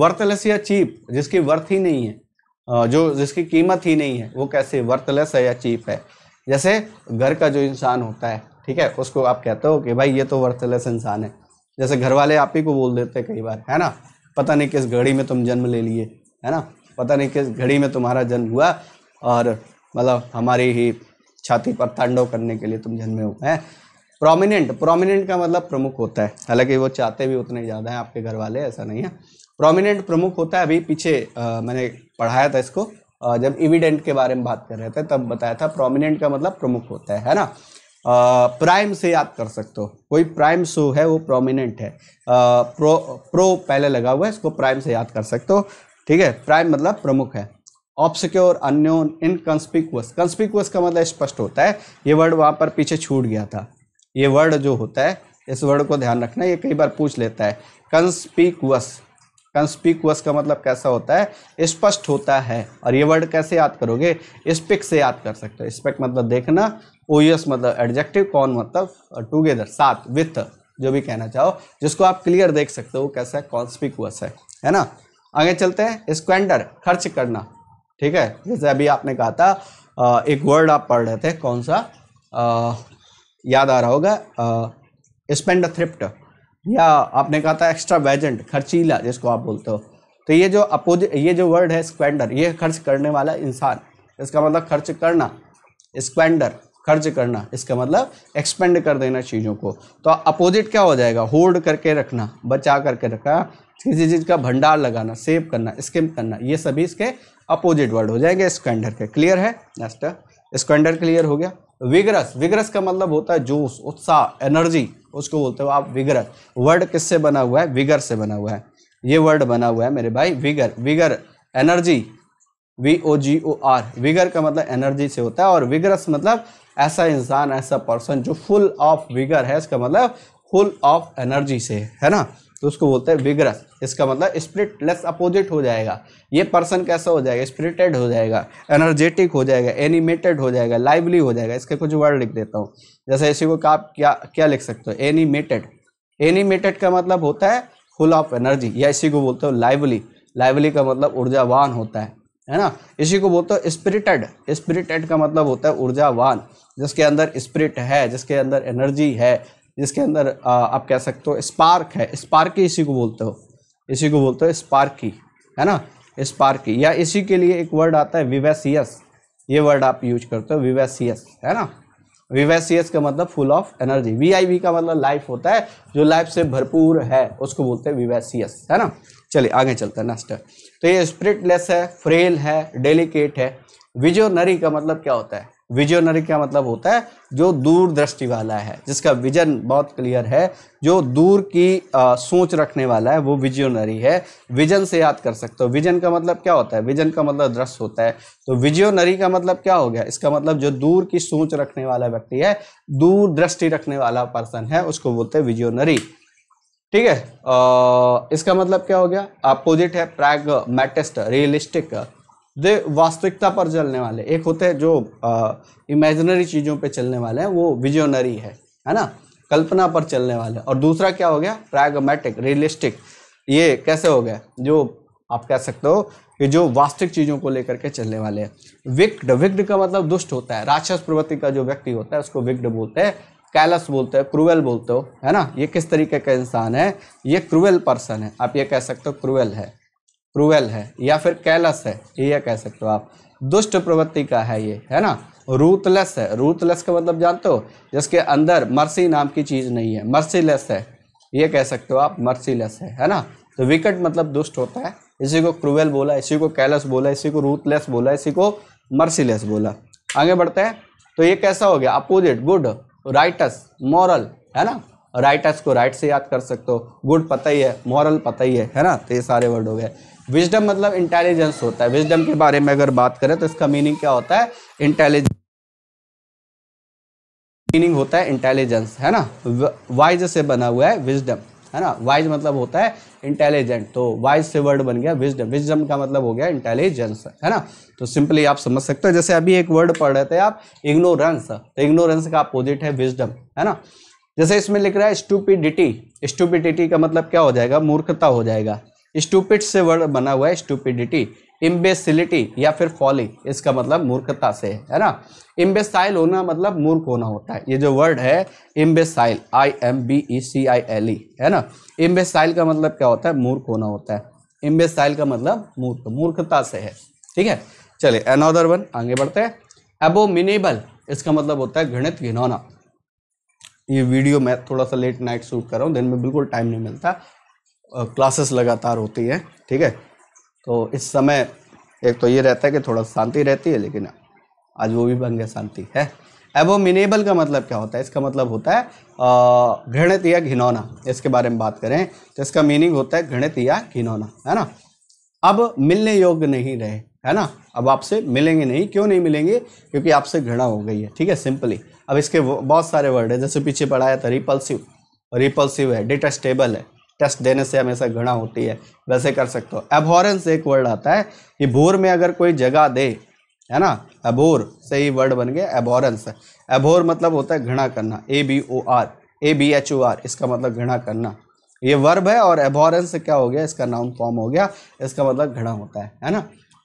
वर्थलेस या चीप जिसकी वर्थ ही नहीं है जो जिसकी कीमत ही नहीं है वो कैसे वर्थलेस है या चीप है जैसे घर का जो इंसान होता है ठीक है उसको आप कहते हो कि भाई ये तो वर्थलेस इंसान है जैसे घर वाले आप ही को बोल देते कई बार है ना पता नहीं किस घड़ी में तुम जन्म ले लिए है ना पता नहीं किस घड़ी में तुम्हारा जन्म हुआ और मतलब हमारी ही छाती पर तांडव करने के लिए तुम जन्मे हुए हैं प्रोमिनेंट प्रोमिनेंट का मतलब प्रमुख होता है हालांकि वो चाहते भी उतने ज़्यादा हैं आपके घर वाले ऐसा नहीं है प्रोमिनेंट प्रमुख होता है अभी पीछे आ, मैंने पढ़ाया था इसको आ, जब इविडेंट के बारे में बात कर रहे थे तब बताया था प्रोमिनेंट का मतलब प्रमुख होता है है ना प्राइम से याद कर सकते हो कोई प्राइम शो है वो प्रोमिनेंट है आ, प्रो प्रो पहले लगा हुआ है इसको प्राइम से याद कर सकते हो ठीक है प्राइम मतलब प्रमुख है ऑप्सिक्योर अन्योन इनकन्स्पिकुअस कंस्पिकुअस का मतलब स्पष्ट होता है ये वर्ड वहाँ पर पीछे छूट गया था ये वर्ड जो होता है इस वर्ड को ध्यान रखना ये कई बार पूछ लेता है कंस्पिकुअस कंस्पिकुअस का मतलब कैसा होता है स्पष्ट होता है और ये वर्ड कैसे याद करोगे स्पिक से याद कर सकते हो स्पिक मतलब देखना ओयस e मतलब एडजेक्टिव कौन मतलब टूगेदर साथ विथ जो भी कहना चाहो जिसको आप क्लियर देख सकते हो कैसा है कॉन्स्पिकुअस है है ना आगे चलते हैं स्क्वेंडर खर्च करना ठीक है जैसे अभी आपने कहा था एक वर्ड आप पढ़ रहे थे कौन सा आ, याद आ रहा होगा स्पेंड थ्रिप्ट या आपने कहा था एक्स्ट्रा वेजेंट खर्चीला जिसको आप बोलते हो तो ये जो अपोजिट ये जो वर्ड है स्क्वेंडर ये खर्च करने वाला इंसान इसका मतलब खर्च करना स्क्वेंडर खर्च करना इसका मतलब एक्सपेंड कर देना चीज़ों को तो अपोजिट क्या हो जाएगा होल्ड करके रखना बचा करके रखना किसी चीज़ का भंडार लगाना सेव करना स्किम करना ये सभी इसके अपोजिट वर्ड हो जाएंगे स्कैंडर के क्लियर है नेक्स्ट स्कैंडर क्लियर हो गया विगरस विगरस का मतलब होता है जोश उत्साह एनर्जी उसको बोलते हो आप विगरस वर्ड किससे बना हुआ है विगर से बना हुआ है ये वर्ड बना हुआ है मेरे भाई vigour vigour energy V O G O R vigour का मतलब एनर्जी से होता है और विगरस मतलब ऐसा इंसान ऐसा पर्सन जो फुल ऑफ विगर है इसका मतलब फुल ऑफ एनर्जी से है ना तो उसको बोलते हैं विग्रस इसका मतलब स्प्रिट लेस अपोजिट हो जाएगा ये पर्सन कैसा हो जाएगा स्प्रिटेड हो जाएगा एनर्जेटिक हो जाएगा एनिमेटेड हो जाएगा लाइवली हो जाएगा इसके कुछ वर्ड लिख देता हूँ जैसे इसी को आप क्या क्या लिख सकते हो एनिमेटेड एनिमेटेड का मतलब होता है फुल ऑफ एनर्जी या इसी को बोलते हो लाइवली लाइवली का मतलब ऊर्जावान होता है है ना इसी को बोलते हो स्पिरिटेड स्पिरिटेड का मतलब होता है ऊर्जावान जिसके अंदर स्पिरिट है जिसके अंदर एनर्जी है जिसके अंदर आप कह सकते हो स्पार्क है स्पार्की इसी को बोलते हो इसी को बोलते हो स्पार्की है ना स्पार्की या इसी के लिए एक वर्ड आता है विवेसियस ये वर्ड आप यूज करते हो विवेसियस है ना विवेसियस का मतलब full of energy V I V का मतलब लाइफ होता है जो लाइफ से भरपूर है उसको बोलते हैं विवेसियस है ना चलिए आगे चलते हैं नेक्स्ट तो ये स्प्रिटलेस है फ्रेल है डेलिकेट है विजोनरी का मतलब क्या होता है विजोनरी का मतलब होता है जो दूर दृष्टि वाला है जिसका विजन बहुत क्लियर है जो दूर की आ, सोच रखने वाला है वो विजोनरी है विजन से याद कर सकते हो विजन का मतलब क्या होता है विजन का मतलब दृश्य होता है तो विजोनरी का मतलब क्या हो गया इसका मतलब जो दूर की सोच रखने वाला व्यक्ति है दूर दृष्टि रखने वाला पर्सन है उसको बोलते हैं विजोनरी ठीक है आ, इसका मतलब क्या हो गया अपोजिट है मैटेस्ट रियलिस्टिक दे वास्तविकता पर चलने वाले एक होते हैं जो इमेजनरी चीज़ों पे चलने वाले हैं वो विजनरी है है ना कल्पना पर चलने वाले और दूसरा क्या हो गया प्रैगमेटिक रियलिस्टिक ये कैसे हो गया जो आप कह सकते हो कि जो वास्तविक चीज़ों को लेकर के चलने वाले हैं विक्ड विक्ड का मतलब दुष्ट होता है राक्षस प्रवृत्ति का जो व्यक्ति होता है उसको विक्ड बोलते हैं कैलस बोलते हो क्रुवेल बोलते हो है ना ये किस तरीके का इंसान है ये क्रुवेल पर्सन है आप ये कह सकते हो क्रुवेल है क्रूवेल है या फिर कैलस है ये कह सकते हो आप दुष्ट प्रवृत्ति का है ये है ना रूथलेस है रूथलेस का मतलब जानते हो जिसके अंदर मर्सी नाम की चीज़ नहीं है मर्सीलेस है ये कह सकते हो आप मर्सीलेस है है ना तो विकट मतलब दुष्ट होता है इसी को क्रूवेल बोला इसी को कैलस बोला इसी को रूथलेस बोला इसी को मर्सीलेस बोला आगे बढ़ते हैं तो ये कैसा हो गया अपोजिट गुड राइटस मॉरल है ना राइटस को राइट से याद कर सकते हो गुड पता ही है मॉरल पता ही है है ना तो ये सारे वर्ड हो गए विजडम मतलब इंटेलिजेंस होता है विजडम के बारे में अगर बात करें तो इसका मीनिंग क्या होता है इंटेलिजेंस मीनिंग होता है इंटेलिजेंस है ना वाइज से बना हुआ है विजडम है ना वाइज मतलब होता है इंटेलिजेंट तो वाइज से वर्ड बन गया विजडम विजडम का मतलब हो गया इंटेलिजेंस है ना तो सिंपली आप समझ सकते हो जैसे अभी एक वर्ड पढ़ रहे थे आप इग्नोरेंस तो इग्नोरेंस का अपोजिट है विजडम है ना जैसे इसमें लिख रहा है स्टूपिडिटी स्टूपिडिटी का मतलब क्या हो जाएगा मूर्खता हो जाएगा स्टूपिड से वर्ड बना हुआ है स्टूपिडिटी इम्बेसिलिटी या फिर फॉली इसका मतलब मूर्खता से है, ना इम्बेसाइल होना मतलब मूर्ख होना होता है ये जो वर्ड है imbecile I M B E C I L E है ना इम्बेसाइल का मतलब क्या होता है मूर्ख होना होता है इम्बेसाइल का मतलब मूर्ख मूर्खता से है ठीक है चलिए अनोदर वन आगे बढ़ते हैं एबोमिनेबल इसका मतलब होता है घृणित घिनौना ये वीडियो मैं थोड़ा सा लेट नाइट शूट कर रहा हूँ दिन में बिल्कुल टाइम नहीं मिलता क्लासेस लगातार होती है ठीक है तो इस समय एक तो ये रहता है कि थोड़ा शांति रहती है लेकिन आज वो भी भंग शांति है एबोमिनेबल का मतलब क्या होता है इसका मतलब होता है घृणित या घिनौना इसके बारे में बात करें तो इसका मीनिंग होता है घृणित या घिनौना है ना अब मिलने योग्य नहीं रहे है ना अब आपसे मिलेंगे नहीं क्यों नहीं मिलेंगे क्योंकि आपसे घृणा हो गई है ठीक है सिंपली अब इसके बहुत सारे वर्ड है जैसे पीछे पढ़ाया था रिपल्सिव रिपल्सिव है डिटेस्टेबल तो है टेस्ट देने से हमेशा घृणा होती है वैसे कर सकते हो एबोरेंस एक वर्ड आता है कि भूर में अगर कोई जगह दे है ना अबोर से ही वर्ड बन गया एबोरेंस एबोर मतलब होता है घृणा करना A B O R A B H O R इसका मतलब घृणा करना ये वर्ब है और एबोरेंस क्या हो गया इसका नाउन फॉर्म हो गया इसका मतलब घृणा होता है है ना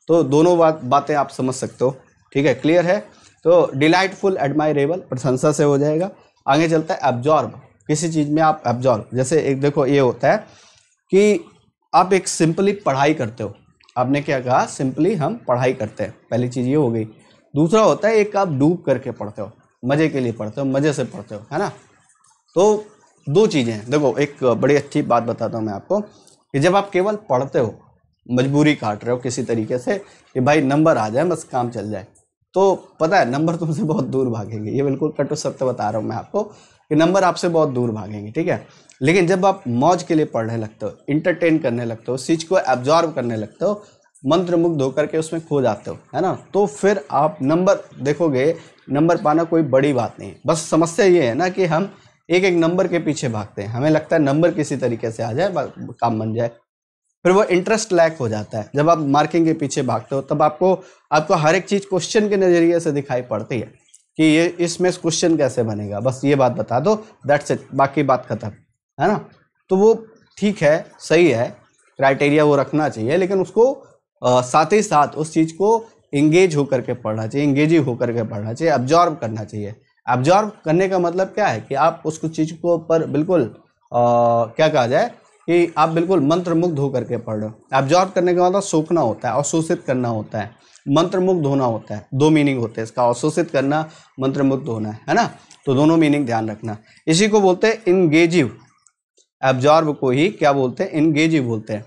तो दोनों बात बातें आप समझ सकते हो ठीक है क्लियर है तो डिलाइटफुल एडमायरेबल प्रशंसा से हो जाएगा आगे चलता है एब्जॉर्ब किसी चीज़ में आप एब्जॉर्व जैसे एक देखो ये होता है कि आप एक सिंपली पढ़ाई करते हो आपने क्या कहा सिंपली हम पढ़ाई करते हैं पहली चीज़ ये हो गई दूसरा होता है एक आप डूब करके पढ़ते हो मज़े के लिए पढ़ते हो मज़े से पढ़ते हो है ना तो दो चीज़ें हैं देखो एक बड़ी अच्छी बात बताता हूँ मैं आपको कि जब आप केवल पढ़ते हो मजबूरी काट रहे हो किसी तरीके से कि भाई नंबर आ जाए बस काम चल जाए तो पता है नंबर तुमसे बहुत दूर भागेंगे ये बिल्कुल कटु सत्य बता रहा हूँ मैं आपको कि नंबर आपसे बहुत दूर भागेंगे ठीक है लेकिन जब आप मौज के लिए पढ़ने लगते हो इंटरटेन करने लगते हो चीज को एब्जॉर्व करने लगते हो मंत्रमुग्ध होकर के उसमें खो जाते हो है ना तो फिर आप नंबर देखोगे नंबर पाना कोई बड़ी बात नहीं बस समस्या ये है ना कि हम एक एक नंबर के पीछे भागते हैं हमें लगता है नंबर किसी तरीके से आ जाए काम बन जाए फिर वो इंटरेस्ट लैक हो जाता है जब आप मार्किंग के पीछे भागते हो तब आपको आपको हर एक चीज़ क्वेश्चन के नज़रिए से दिखाई पड़ती है कि ये इसमें क्वेश्चन कैसे बनेगा बस ये बात बता दो दैट्स इट बाकी बात खत्म है ना तो वो ठीक है सही है क्राइटेरिया वो रखना चाहिए लेकिन उसको आ, साथ ही साथ उस चीज़ को इंगेज होकर के पढ़ना चाहिए इंगेजिव होकर के पढ़ना चाहिए ऑब्जॉर्व करना चाहिए ऑब्जॉर्व करने का मतलब क्या है कि आप उस चीज़ को पर बिल्कुल आ, क्या कहा जाए कि आप बिल्कुल मंत्र मुग्ध होकर के पढ़ हो एब्जॉर्ब करने के बाद सोखना होता है और शोषित करना होता है मंत्र मुग्ध होना होता है दो मीनिंग होते हैं इसका और शोषित करना मंत्र मुग्ध होना है है ना तो दोनों मीनिंग ध्यान रखना इसी को बोलते हैं इंगेजिव एब्जॉर्ब को ही क्या बोलते हैं इंगेजिव बोलते हैं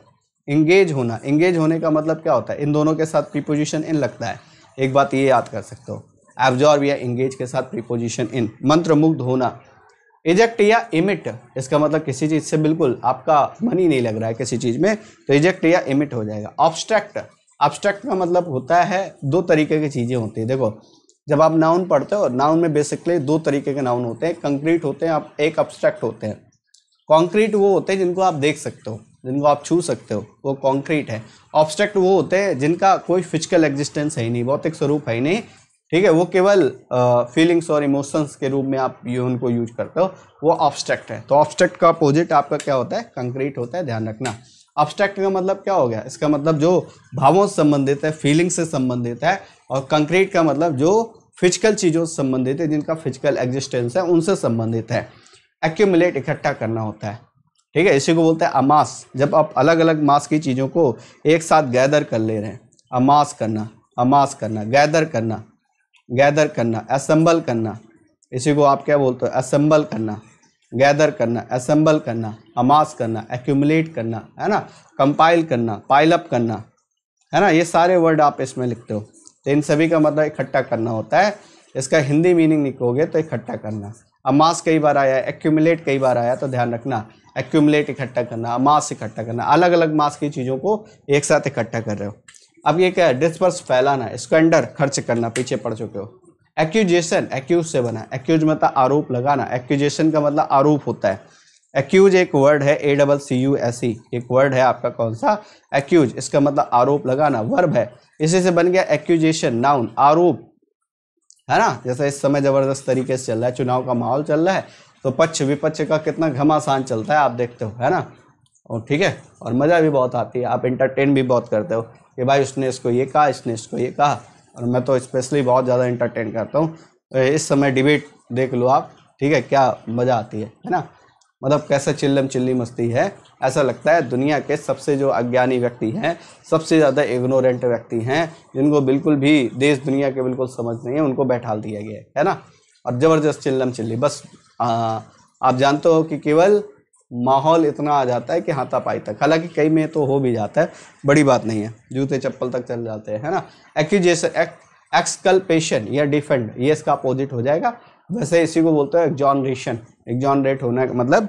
इंगेज होना इंगेज होने का मतलब क्या होता है इन दोनों के साथ प्रीपोजिशन इन लगता है एक बात ये याद कर सकते हो एब्जॉर्ब या इंगेज के साथ प्रीपोजिशन इन मंत्र मुग्ध होना इजेक्ट या इमिट इसका मतलब किसी चीज़ से बिल्कुल आपका मन ही नहीं लग रहा है किसी चीज़ में तो इजेक्ट या इमिट हो जाएगा ऑब्स्ट्रैक्ट ऑब्स्ट्रैक्ट का मतलब होता है दो तरीके की चीज़ें होती है देखो जब आप नाउन पढ़ते हो नाउन में बेसिकली दो तरीके के नाउन होते हैं कंक्रीट होते हैं आप एक ऑब्स्ट्रैक्ट होते हैं कॉन्क्रीट वो होते हैं जिनको आप देख सकते हो जिनको आप छू सकते हो वो कॉन्क्रीट है ऑब्स्ट्रैक्ट वो होते हैं जिनका कोई फिजिकल एग्जिस्टेंस है ही नहीं भौतिक स्वरूप है ही नहीं ठीक है वो केवल फीलिंग्स और इमोशंस के रूप में आप ये उनको यूज करते हो वो ऑब्स्ट्रैक्ट है तो ऑब्स्ट्रैक्ट का अपोजिट आपका क्या होता है कंक्रीट होता है ध्यान रखना ऑब्स्ट्रैक्ट का मतलब क्या हो गया इसका मतलब जो भावों से संबंधित है फीलिंग से संबंधित है और कंक्रीट का मतलब जो फिजिकल चीज़ों से संबंधित है जिनका फिजिकल एग्जिस्टेंस है उनसे संबंधित है एक्यूमुलेट इकट्ठा करना होता है ठीक है इसी को बोलते हैं अमास जब आप अलग अलग मास की चीज़ों को एक साथ गैदर कर ले रहे हैं अमास करना अमास करना गैदर करना गैदर करना असम्बल करना इसी को आप क्या बोलते हो असम्बल करना गैदर करना असम्बल करना अमास करना एक्यूमलेट करना है ना कंपाइल करना पाइलअप करना है ना ये सारे वर्ड आप इसमें लिखते हो तो इन सभी का मतलब इकट्ठा करना होता है इसका हिंदी मीनिंग निकलोगे तो इकट्ठा करना अमास कई बार आया एक्यूमलेट कई बार आया तो ध्यान रखना एक्यूमलेट इकट्ठा करना मास इकट्ठा करना अलग अलग मास की चीज़ों को एक साथ इकट्ठा कर रहे हो अब ये क्या है डिस्पर्स फैलाना इसके अंडर खर्च करना पीछे पड़ चुके हो एक्यूजेशन एक्यूज से बना एक्यूज मतलब आरोप लगाना एक्यूजेशन का मतलब आरोप होता है एक्यूज एक वर्ड है A double C U S E एक वर्ड है आपका कौन सा एक्यूज इसका मतलब आरोप लगाना वर्ब है इसी से बन गया एक्यूजेशन नाउन आरोप है ना जैसे इस समय जबरदस्त तरीके से चल रहा है चुनाव का माहौल चल रहा है तो पक्ष विपक्ष का कितना घमासान चलता है आप देखते हो है ना और ठीक है और मज़ा भी बहुत आती है आप इंटरटेन भी बहुत करते हो कि भाई उसने इसको ये कहा इसने इसको ये कहा और मैं तो स्पेशली बहुत ज़्यादा इंटरटेन करता हूँ तो इस समय डिबेट देख लो आप ठीक है क्या मज़ा आती है है ना मतलब कैसे चिल्लम चिल्ली मस्ती है ऐसा लगता है दुनिया के सबसे जो अज्ञानी व्यक्ति हैं सबसे ज़्यादा इग्नोरेंट व्यक्ति हैं जिनको बिल्कुल भी देश दुनिया के बिल्कुल समझ नहीं है उनको बैठा दिया गया है ना और ज़बरदस्त चिल्लम चिल्ली बस आ, आप जानते हो कि केवल माहौल इतना आ जाता है कि हाथापाई तक हालांकि कई में तो हो भी जाता है बड़ी बात नहीं है जूते चप्पल तक चल जाते हैं है ना एक्यूजेशन एक्सकल्पेशन या डिफेंड ये इसका अपोजिट हो जाएगा वैसे इसी को बोलते हैं एग्जॉनरेशन एग्जॉनरेट होना मतलब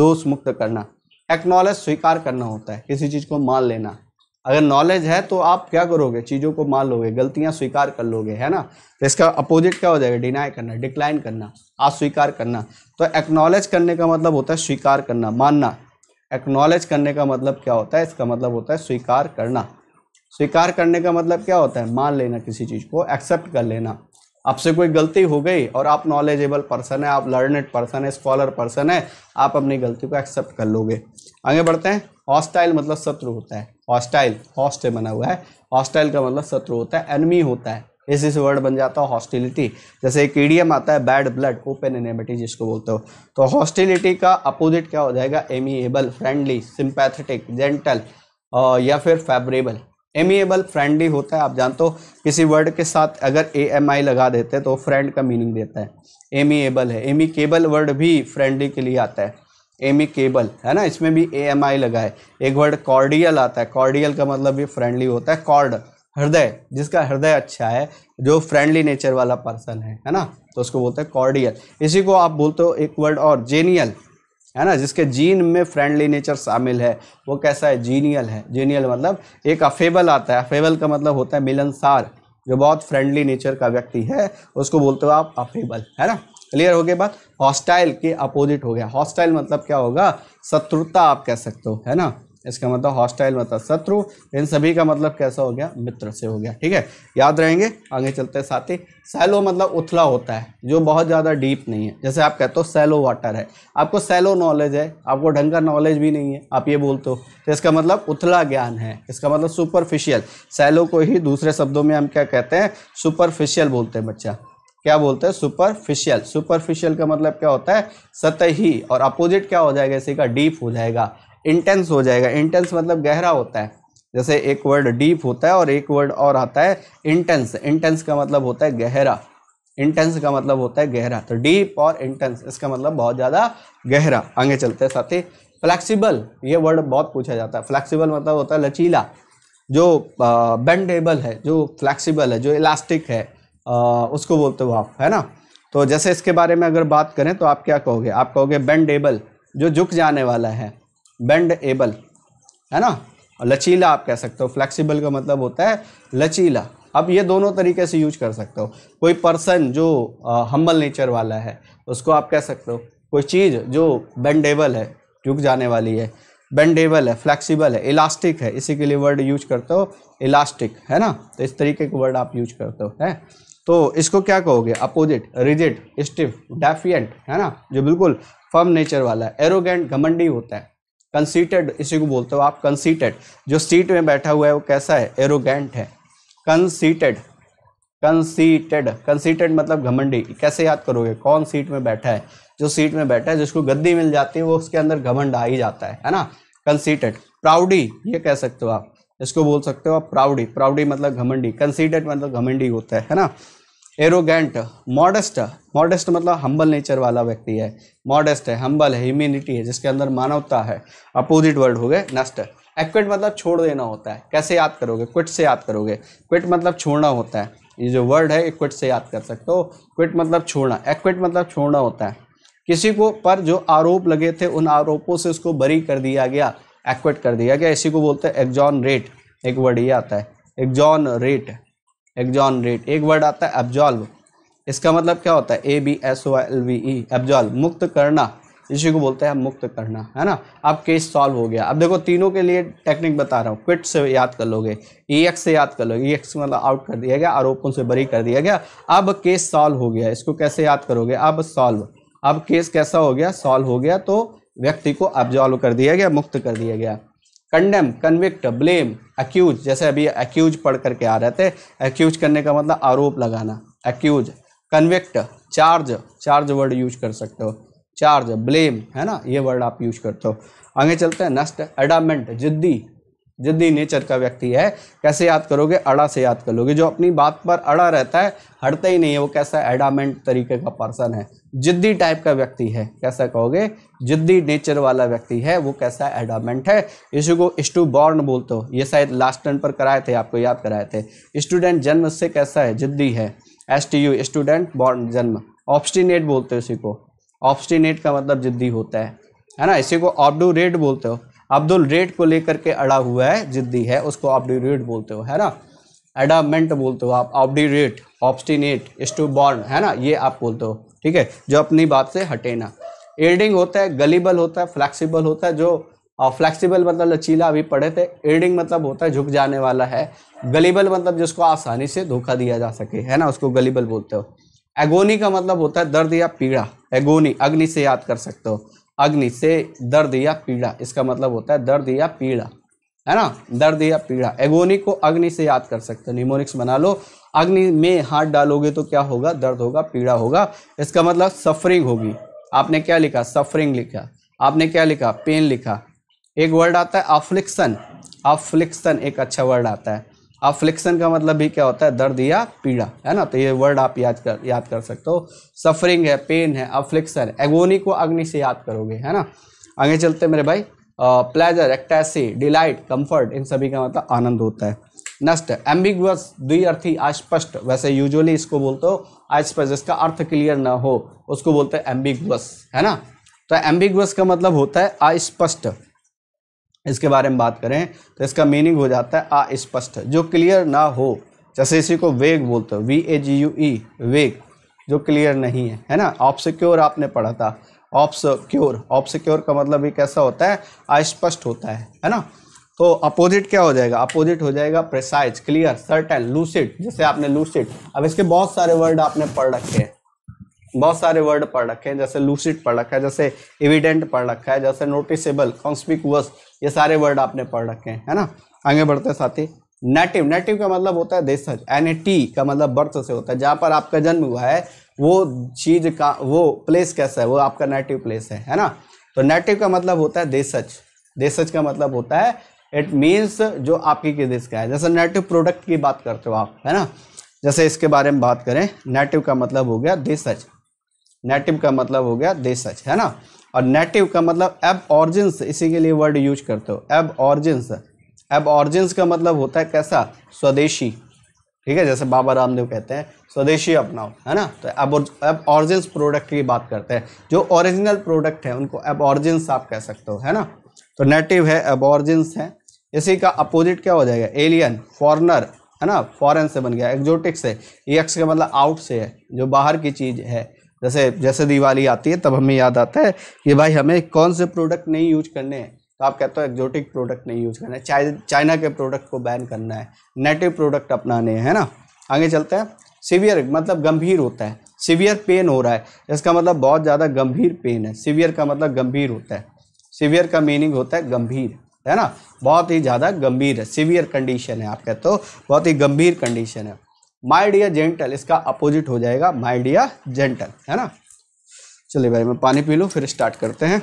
दोष मुक्त करना एक्नॉलेज स्वीकार करना होता है किसी चीज़ को मान लेना अगर नॉलेज है तो आप क्या करोगे चीज़ों को मान लोगे गलतियां स्वीकार कर लोगे है ना तो इसका अपोजिट क्या हो जाएगा डिनाई करना डिक्लाइन करना अस्वीकार करना तो एक्नॉलेज करने का मतलब होता है स्वीकार करना मानना एक्नॉलेज करने का मतलब क्या होता है इसका मतलब होता है स्वीकार करना स्वीकार करने का मतलब क्या होता है मान लेना किसी चीज़ को एक्सेप्ट कर लेना आपसे कोई गलती हो गई और आप नॉलेजेबल पर्सन है आप लर्नेड पर्सन है स्कॉलर पर्सन है आप अपनी गलती को एक्सेप्ट कर लोगे आगे बढ़ते हैं हॉस्टाइल मतलब शत्रु होता है हॉस्टाइल हॉस्ट बना हुआ है हॉस्टाइल का मतलब शत्रु होता है एनमी होता है इस इस वर्ड बन जाता है हॉस्टिलिटी जैसे एक ईडियम आता है बैड ब्लड ओपन एनेमिटी जिसको बोलते हो तो हॉस्टिलिटी का अपोजिट क्या हो जाएगा एमिएबल फ्रेंडली सिंपैथेटिक जेंटल या फिर फेवरेबल एमिएबल फ्रेंडली होता है आप जानते हो किसी वर्ड के साथ अगर ए एम आई लगा देते हैं तो फ्रेंड का मीनिंग देता है एमिएबल है एमिकेबल वर्ड भी फ्रेंडली के लिए आता है एमी केबल है ना इसमें भी ए एम आई लगा है एक वर्ड कॉर्डियल आता है कॉर्डियल का मतलब ये फ्रेंडली होता है कॉर्ड हृदय जिसका हृदय अच्छा है जो फ्रेंडली नेचर वाला पर्सन है है ना तो उसको बोलते हैं कॉर्डियल इसी को आप बोलते हो एक वर्ड और जेनियल है ना जिसके जीन में फ्रेंडली नेचर शामिल है वो कैसा है जीनियल है जीनियल मतलब एक अफेबल आता है अफेबल का मतलब होता है मिलनसार जो बहुत फ्रेंडली नेचर का व्यक्ति है उसको बोलते हो आप अफेबल है ना क्लियर हो गया बात हॉस्टाइल के अपोजिट हो गया हॉस्टाइल मतलब क्या होगा शत्रुता आप कह सकते हो है ना इसका मतलब हॉस्टाइल मतलब शत्रु इन सभी का मतलब कैसा हो गया मित्र से हो गया ठीक है याद रहेंगे आगे चलते साथ ही सैलो मतलब उथला होता है जो बहुत ज़्यादा डीप नहीं है जैसे आप कहते हो सैलो वाटर है आपको सैलो नॉलेज है आपको ढंग का नॉलेज भी नहीं है आप ये बोलते हो तो इसका मतलब उथला ज्ञान है इसका मतलब सुपरफिशियल सैलो को ही दूसरे शब्दों में हम क्या कहते हैं सुपरफिशियल बोलते हैं बच्चा क्या बोलते हैं सुपरफिशियल सुपरफिशियल का मतलब क्या होता है सतही और अपोजिट क्या हो जाएगा इसी का डीप हो जाएगा इंटेंस हो जाएगा इंटेंस मतलब गहरा होता है जैसे एक वर्ड डीप होता है और एक वर्ड और आता है इंटेंस इंटेंस का मतलब होता है गहरा इंटेंस का मतलब होता है गहरा तो डीप और इंटेंस इसका मतलब बहुत ज़्यादा गहरा आगे चलते हैं साथ ही फ्लैक्सीबल ये वर्ड बहुत पूछा जाता है फ्लैक्सीबल मतलब होता है लचीला जो बेंडेबल है जो फ्लैक्सीबल है जो इलास्टिक है उसको बोलते हो आप है ना तो जैसे इसके बारे में अगर बात करें तो आप क्या कहोगे आप कहोगे एबल जो झुक जाने वाला है बेंड एबल है ना लचीला आप कह सकते हो फ्लेक्सिबल का मतलब होता है लचीला अब ये दोनों तरीके से यूज कर सकते हो कोई पर्सन जो हम्बल नेचर वाला है उसको आप कह सकते हो कोई चीज़ जो बेंडेबल है झुक जाने वाली है बेंडेबल है फ्लैक्सीबल है इलास्टिक है इसी के लिए वर्ड यूज करते हो इलास्टिक है ना तो इस तरीके के वर्ड आप यूज करते हो है तो इसको क्या कहोगे अपोजिट रिजिट स्टिफ डेफियंट है ना जो बिल्कुल फर्म नेचर वाला है एरोगेंट घमंडी होता है कंसीटेड इसी को बोलते हो आप कंसीटेड जो सीट में बैठा हुआ है वो कैसा है एरोगेंट है कंसीटेड कंसीटेड कंसीटेड मतलब घमंडी कैसे याद करोगे कौन सीट में बैठा है जो सीट में बैठा है जिसको गद्दी मिल जाती है वो उसके अंदर घमंड आ ही जाता है है ना कंसीटेड प्राउडी ये कह सकते हो आप इसको बोल सकते हो आप प्राउडी प्राउडी मतलब घमंडी कंसीडेड मतलब घमंडी होता है है ना एरोगेंट मॉडेस्ट मॉडेस्ट मतलब हम्बल नेचर वाला व्यक्ति है मॉडेस्ट है हम्बल है ह्यूमिनिटी है जिसके अंदर मानवता है अपोजिट वर्ड हो गए नष्ट एक्विट मतलब छोड़ देना होता है कैसे याद करोगे क्विट से याद करोगे क्विट मतलब छोड़ना होता है ये जो वर्ड है इक्विट से याद कर सकते हो क्विट मतलब छोड़ना एक्विट मतलब छोड़ना होता है किसी को पर जो आरोप लगे थे उन आरोपों से उसको बरी कर दिया गया एक्वेट कर दिया गया इसी को बोलते हैं एग्जॉन रेट एक वर्ड ये आता है एग्जॉन रेट एग्जॉन रेट एक वर्ड आता है एब्जॉल्व इसका मतलब क्या होता है A B S O L V E absolve मुक्त करना इसी को बोलते हैं मुक्त करना है ना अब केस सॉल्व हो गया अब देखो तीनों के लिए टेक्निक बता रहा हूँ क्विट से याद कर लोगे ई e एक्स से याद कर लोगे ई e एक्स मतलब आउट कर दिया गया आरोपों से बरी कर दिया गया अब केस सॉल्व हो गया इसको कैसे याद करोगे अब सॉल्व अब केस कैसा हो गया सॉल्व हो गया तो व्यक्ति को ऑब्जॉल्व कर दिया गया मुक्त कर दिया गया कंडेम कन्विक्ट ब्लेम एक्यूज जैसे अभी एक्यूज पढ़ करके आ रहे थे एक्यूज करने का मतलब आरोप लगाना accuse convict charge charge word use कर सकते हो चार्ज ब्लेम है ना ये वर्ड आप यूज करते हो आगे चलते हैं नष्ट एडामेंट जिद्दी जिद्दी नेचर का व्यक्ति है कैसे याद करोगे अड़ा से याद कर लोगे जो अपनी बात पर अड़ा रहता है हटता ही नहीं है वो कैसा एडामेंट तरीके का पर्सन है जिद्दी टाइप का व्यक्ति है कैसा कहोगे जिद्दी नेचर वाला व्यक्ति है वो कैसा एडामेंट है इसी को स्टू बॉर्न बोलते हो ये शायद लास्ट टर्न पर कराए थे आपको याद कराए थे स्टूडेंट जन्म से कैसा है जिद्दी है S T U student born जन्म ऑब्स्टिनेट बोलते हो इसी को ऑब्स्टिनेट का मतलब जिद्दी होता है है ना इसी को ऑबडू रेट बोलते हो अब्दुल रेट को लेकर के अड़ा हुआ है जिद्दी है उसको ऑब्डीरेट बोलते हो है ना एडामेंट बोलते हो आप ऑब्डीरेट ऑब्स्टिनेट स्टूबॉर्न है ना ये आप बोलते हो ठीक है जो अपनी बात से हटे ना एडिंग होता है गलीबल होता है फ्लैक्सीबल होता है जो फ्लैक्सीबल मतलब लचीला अभी पढ़े थे एडिंग मतलब होता है झुक जाने वाला है गलीबल मतलब जिसको आसानी से धोखा दिया जा सके है ना उसको गलीबल बोलते हो एगोनी का मतलब होता है दर्द या पीड़ा एगोनी अग्नि से याद कर सकते हो अग्नि से दर्द या पीड़ा इसका मतलब होता है दर्द या पीड़ा है ना दर्द या पीड़ा एगोनी को अग्नि से याद कर सकते हो निमोनिक्स बना लो अग्नि में हाथ डालोगे तो क्या होगा दर्द होगा पीड़ा होगा इसका मतलब सफरिंग होगी आपने क्या लिखा सफरिंग लिखा आपने क्या लिखा पेन लिखा एक वर्ड आता है अफ्लिक्सन अफ्लिक्सन एक अच्छा वर्ड आता है अफ्लिक्शन का मतलब भी क्या होता है दर्द या पीड़ा है ना तो ये वर्ड आप याद कर याद कर सकते हो सफरिंग है पेन है अफ्लिक्शन एगोनी को अग्नि से याद करोगे है ना आगे चलते मेरे भाई प्लेजर एक्टेसी डिलाइट कंफर्ट इन सभी का मतलब आनंद होता है नेक्स्ट एम्बिगुअस द्विअर्थी अस्पष्ट वैसे यूजुअली इसको बोलते हो अस्पष्ट जिसका अर्थ क्लियर ना हो उसको बोलते हैं एम्बिगुअस है ना तो एम्बिगुअस का मतलब होता है अस्पष्ट इसके बारे में बात करें तो इसका मीनिंग हो जाता है अस्पष्ट जो क्लियर ना हो जैसे इसी को वेग बोलते हो वी ए जी यू ई वेग जो क्लियर नहीं है है ना ऑप्सिक्योर आपने पढ़ा था ऑप्सक्योर ऑप्सिक्योर का मतलब भी कैसा होता है अस्पष्ट होता है है ना तो अपोजिट क्या हो जाएगा अपोजिट हो जाएगा प्रेसाइज क्लियर सर्टन लूसिड जैसे आपने लूसिड अब इसके बहुत सारे वर्ड आपने पढ़ रखे हैं बहुत सारे वर्ड पढ़ रखे हैं जैसे लूसिड पढ़ रखा है जैसे एविडेंट पढ़ रखा है जैसे नोटिसेबल कॉन्स्पिकुअस ये सारे वर्ड आपने पढ़ रखे हैं है ना आगे बढ़ते हैं साथी नेटिव नेटिव का मतलब होता है देशज एन ए टी का मतलब बर्थ से होता है जहाँ पर आपका जन्म हुआ है वो चीज़ का वो प्लेस कैसा है वो आपका नेटिव प्लेस है है ना तो नेटिव का मतलब होता है देशज देशज का मतलब होता है इट मीन्स जो आपकी के देश का है जैसे नेटिव प्रोडक्ट की बात करते हो आप है ना जैसे इसके बारे में बात करें नेटिव का मतलब हो गया देशज नेटिव का मतलब हो गया देशज है ना और नेटिव का मतलब एब ऑर्जिन इसी के लिए वर्ड यूज करते हो एब ऑर्जिन एब ऑरिजिंस का मतलब होता है कैसा स्वदेशी ठीक है जैसे बाबा रामदेव कहते हैं स्वदेशी अपनाओ है ना तो अब अब ऑरिजिन प्रोडक्ट की बात करते हैं जो ओरिजिनल प्रोडक्ट है उनको अब ऑरिजिन आप कह सकते हो है ना तो नेटिव है अब ऑरिजिन है इसी का अपोजिट क्या हो जाएगा एलियन फॉरनर है ना फॉरेन से बन गया एक्जोटिक से ई एक्स का मतलब आउट से है जो बाहर की चीज़ है जैसे जैसे दिवाली आती है तब हमें याद आता है कि भाई हमें कौन से प्रोडक्ट नहीं यूज करने हैं तो आप कहते हो एक्जोटिक प्रोडक्ट नहीं यूज करना है चाइ, चाइना के प्रोडक्ट को बैन करना है नेटिव प्रोडक्ट अपनाने हैं ना आगे चलते हैं सीवियर मतलब गंभीर होता है सीवियर पेन हो रहा है इसका मतलब बहुत ज़्यादा गंभीर पेन है सीवियर का मतलब गंभीर होता है सीवियर का मीनिंग होता है गंभीर है ना बहुत ही ज़्यादा गंभीर है सीवियर कंडीशन है आप कहते हो बहुत ही गंभीर कंडीशन है माइडिया जेंटल इसका अपोजिट हो जाएगा माइडिया जेंटल है ना चलिए भाई मैं पानी पी लूँ फिर स्टार्ट करते हैं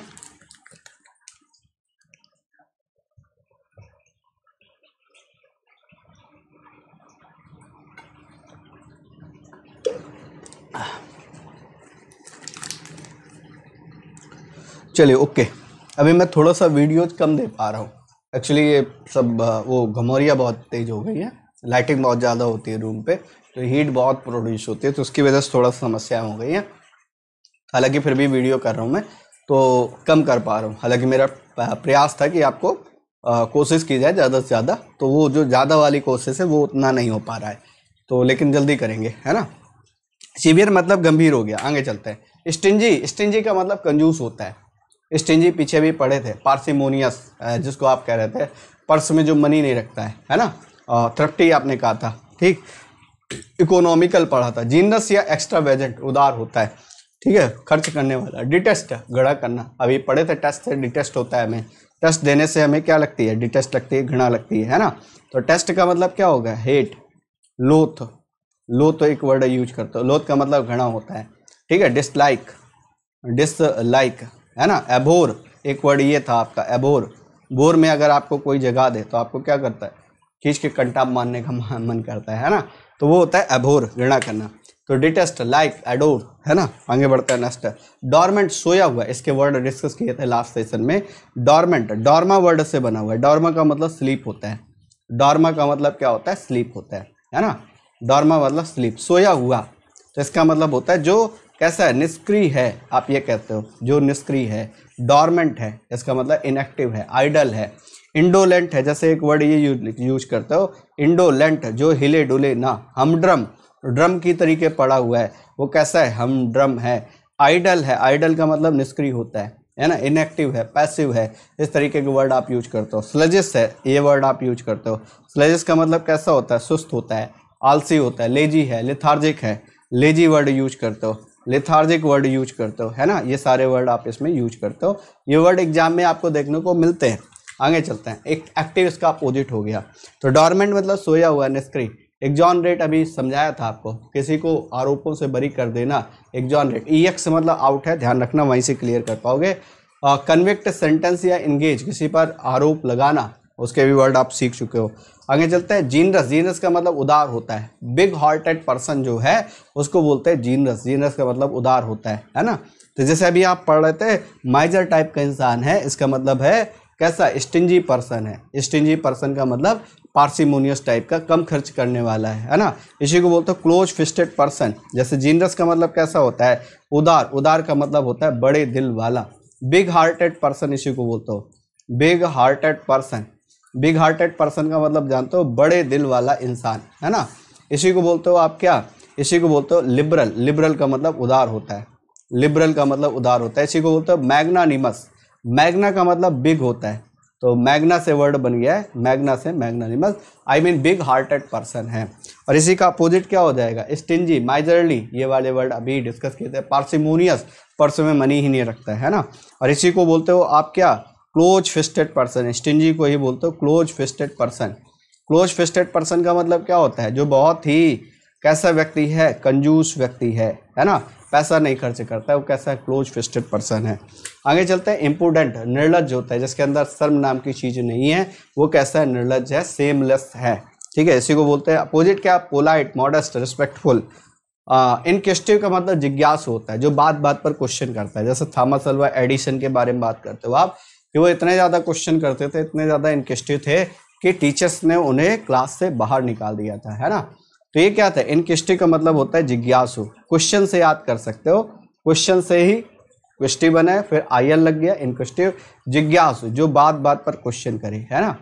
चलिए ओके अभी मैं थोड़ा सा वीडियो कम दे पा रहा हूँ एक्चुअली ये सब वो घमोरिया बहुत तेज़ हो गई है लाइटिंग बहुत ज़्यादा होती है रूम पे तो हीट बहुत प्रोड्यूस होती है तो उसकी वजह से थोड़ा समस्या हो गई है हालांकि फिर भी वीडियो कर रहा हूँ मैं तो कम कर पा रहा हूँ हालांकि मेरा प्रयास था कि आपको कोशिश की जाए ज़्यादा से ज़्यादा तो वो जो ज़्यादा वाली कोशिश है वो उतना नहीं हो पा रहा है तो लेकिन जल्दी करेंगे है ना सीवियर मतलब गंभीर हो गया आगे चलते हैं स्टिंजी स्टिंजी का मतलब कंजूस होता है स्टिंजी पीछे भी पढ़े थे पार्सिमोनियस जिसको आप कह रहे थे पर्स में जो मनी नहीं रखता है है ना थ्रफ्टी आपने कहा था ठीक इकोनॉमिकल पढ़ा था जीनस या एक्स्ट्रा वेजेंट उदार होता है ठीक है खर्च करने वाला डिटेस्ट घड़ा करना अभी पढ़े थे टेस्ट से डिटेस्ट होता है हमें टेस्ट देने से हमें क्या लगती है डिटेस्ट लगती है घृणा लगती है है ना तो टेस्ट का मतलब क्या होगा हेट लोथ लोथ तो एक वर्ड यूज करते हो लोथ का मतलब घृणा होता है ठीक है डिसलाइक डिसलाइक है ना एबोर एक वर्ड ये था आपका एबोर बोर में अगर आपको कोई जगा दे तो आपको क्या करता है खींच के कंटा मानने का मन करता है ना तो वो होता है अभोर घृणा करना तो डिटेस्ट लाइक एडोर है ना आगे बढ़ते हैं नेक्स्ट डॉर्मेंट सोया हुआ इसके वर्ड डिस्कस किए थे लास्ट सेशन में डॉर्मेंट डॉर्मा वर्ड से बना हुआ है डॉर्मा का मतलब स्लीप होता है डॉर्मा का मतलब क्या होता है स्लीप होता है है ना डॉर्मा मतलब स्लीप सोया हुआ तो इसका मतलब होता है जो कैसा है निष्क्रिय है आप ये कहते हो जो निष्क्रिय है डॉर्मेंट है इसका मतलब इनएक्टिव है आइडल है इंडोलेंट है जैसे एक वर्ड ये यूज करते हो इंडोलेंट जो हिले डुले ना हम ड्रम ड्रम की तरीके पड़ा हुआ है वो कैसा है हम ड्रम है आइडल है आइडल का मतलब निष्क्रिय होता है है ना इनएक्टिव है पैसिव है इस तरीके के वर्ड आप यूज करते हो स्लजिस है ये वर्ड आप यूज करते हो स्लजिस का मतलब कैसा होता है सुस्त होता है आलसी होता है लेजी है लिथार्जिक है लेजी वर्ड यूज करते हो लिथार्जिक वर्ड यूज करते हो है ना ये सारे वर्ड आप इसमें यूज करते हो ये वर्ड एग्जाम में आपको देखने को मिलते हैं आगे चलते हैं एक एक्टिव इसका अपोजिट हो गया तो डॉर्मेंट मतलब सोया हुआ निष्क्रिय एग्जॉन रेट अभी समझाया था आपको किसी को आरोपों से बरी कर देना exonerate E e ex मतलब आउट है ध्यान रखना वहीं से क्लियर कर पाओगे कन्विक्ट सेंटेंस या इंगेज किसी पर आरोप लगाना उसके भी वर्ड आप सीख चुके हो आगे चलते हैं जीनरस जीनरस का मतलब उदार होता है बिग हार्टेड पर्सन जो है उसको बोलते हैं जीनरस जीनरस का मतलब उदार होता है है ना तो जैसे अभी आप पढ़ रहे थे माइजर टाइप का इंसान है इसका मतलब है कैसा स्टिंजी पर्सन है स्टिंजी पर्सन का मतलब पार्सिमोनियस टाइप का कम खर्च करने वाला है है ना इसी को बोलते हैं क्लोज फिस्टेड पर्सन जैसे जीनरस का मतलब कैसा होता है उदार उदार का मतलब होता है बड़े दिल वाला बिग हार्टेड पर्सन इसी को बोलते हो big hearted person big hearted person का मतलब जानते हो बड़े दिल वाला इंसान है ना इसी को बोलते हो आप क्या इसी को बोलते हो लिबरल लिबरल का मतलब उदार होता है लिबरल का मतलब उदार होता है इसी को बोलते हो मैग्नानिमस मैग्ना का मतलब बिग होता है तो मैग्ना से वर्ड बन गया है मैग्ना से magnanimous I mean big hearted person है और इसी का अपोजिट क्या हो जाएगा स्टिंजी माइजरली ये वाले वर्ड अभी डिस्कस किए थे पार्सिमोनियस पर्स में मनी ही नहीं रखता है ना और इसी को बोलते हो आप क्या क्लोज फिस्टेड पर्सन स्टिंजी को ही बोलते हो close fisted person close fisted person का मतलब क्या होता है जो बहुत ही कैसा व्यक्ति है कंजूस व्यक्ति है है ना पैसा नहीं खर्च करता है वो कैसा है क्लोज फिस्टेड पर्सन है आगे चलते हैं इम्पोर्टेंट निर्लज होता है जिसके अंदर शर्म नाम की चीज़ नहीं है वो कैसा है निर्लज है सेमलेस है ठीक है इसी को बोलते हैं अपोजिट क्या पोलाइट मॉडस्ट रिस्पेक्टफुल इनक्वेस्टिव का मतलब जिज्ञास होता है जो बात बात पर क्वेश्चन करता है जैसे थॉमस अल्वा एडिशन के बारे में बात करते हो आप कि वो इतने ज़्यादा क्वेश्चन करते थे इतने ज़्यादा इनकेस्टिव थे कि टीचर्स ने उन्हें क्लास से बाहर निकाल दिया था है ना तो ये क्या था इनकिष्टी का मतलब होता है जिज्ञासु क्वेश्चन से याद कर सकते हो क्वेश्चन से ही क्विस्टी बने फिर आई लग गया इनक्विस्टिव जिज्ञासु जो बात बात पर क्वेश्चन करे है ना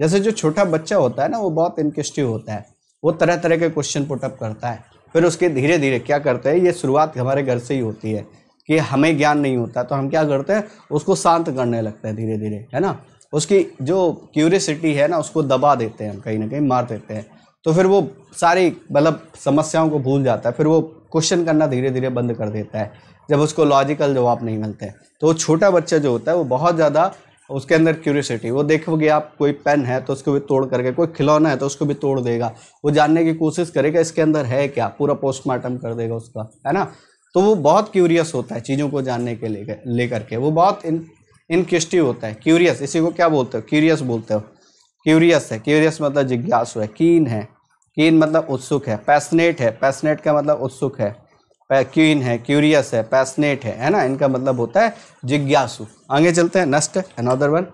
जैसे जो छोटा बच्चा होता है ना वो बहुत इनक्विस्टिव होता है वो तरह तरह के क्वेश्चन पुटअप करता है फिर उसके धीरे धीरे क्या करते हैं ये शुरुआत हमारे घर से ही होती है कि हमें ज्ञान नहीं होता तो हम क्या करते हैं उसको शांत करने लगते हैं धीरे धीरे है ना उसकी जो क्यूरियसिटी है ना उसको दबा देते हैं हम कहीं ना कहीं मार देते हैं तो फिर वो सारी मतलब समस्याओं को भूल जाता है फिर वो क्वेश्चन करना धीरे धीरे बंद कर देता है जब उसको लॉजिकल जवाब नहीं मिलते तो छोटा बच्चा जो होता है वो बहुत ज़्यादा उसके अंदर क्यूरियसिटी वो देखोगे आप कोई पेन है तो उसको भी तोड़ करके कोई खिलौना है तो उसको भी तोड़ देगा वो जानने की कोशिश करेगा इसके अंदर है क्या पूरा पोस्टमार्टम कर देगा उसका है ना तो वो बहुत क्यूरियस होता है चीज़ों को जानने के लेकर लेकर के वो बहुत इन इनकेस्टिव होता है क्यूरियस इसी को क्या बोलते हो क्यूरियस बोलते हो क्यूरियस है क्यूरियस मतलब जिज्ञासु है कीन है कीन मतलब उत्सुक है पैसनेट है पैसनेट का मतलब उत्सुक है क्यून है क्यूरियस है पैसनेट है है ना इनका मतलब होता है जिज्ञासु आगे चलते हैं नष्ट अनदर वन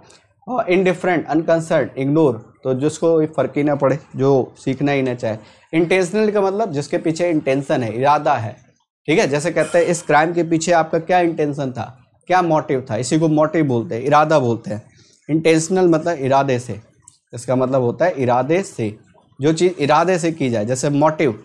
और इनडिफरेंट अनकंसर्न इग्नोर तो जिसको फ़र्क ही ना पड़े जो सीखना ही ना चाहे इंटेंशनल का मतलब जिसके पीछे इंटेंशन है इरादा है ठीक है जैसे कहते हैं इस क्राइम के पीछे आपका क्या इंटेंशन था क्या मोटिव था इसी को मोटिव बोलते हैं इरादा बोलते हैं इंटेंशनल मतलब इरादे से इसका मतलब होता है इरादे से जो चीज़ इरादे से की जाए जैसे मोटिव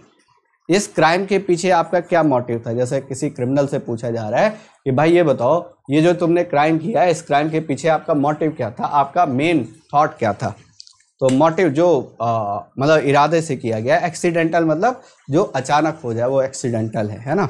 इस क्राइम के पीछे आपका क्या मोटिव था जैसे किसी क्रिमिनल से पूछा जा रहा है कि भाई ये बताओ ये जो तुमने क्राइम किया है इस क्राइम के पीछे आपका मोटिव क्या था आपका मेन थॉट क्या था तो मोटिव जो आ, मतलब इरादे से किया गया एक्सीडेंटल मतलब जो अचानक हो जाए वो एक्सीडेंटल है है ना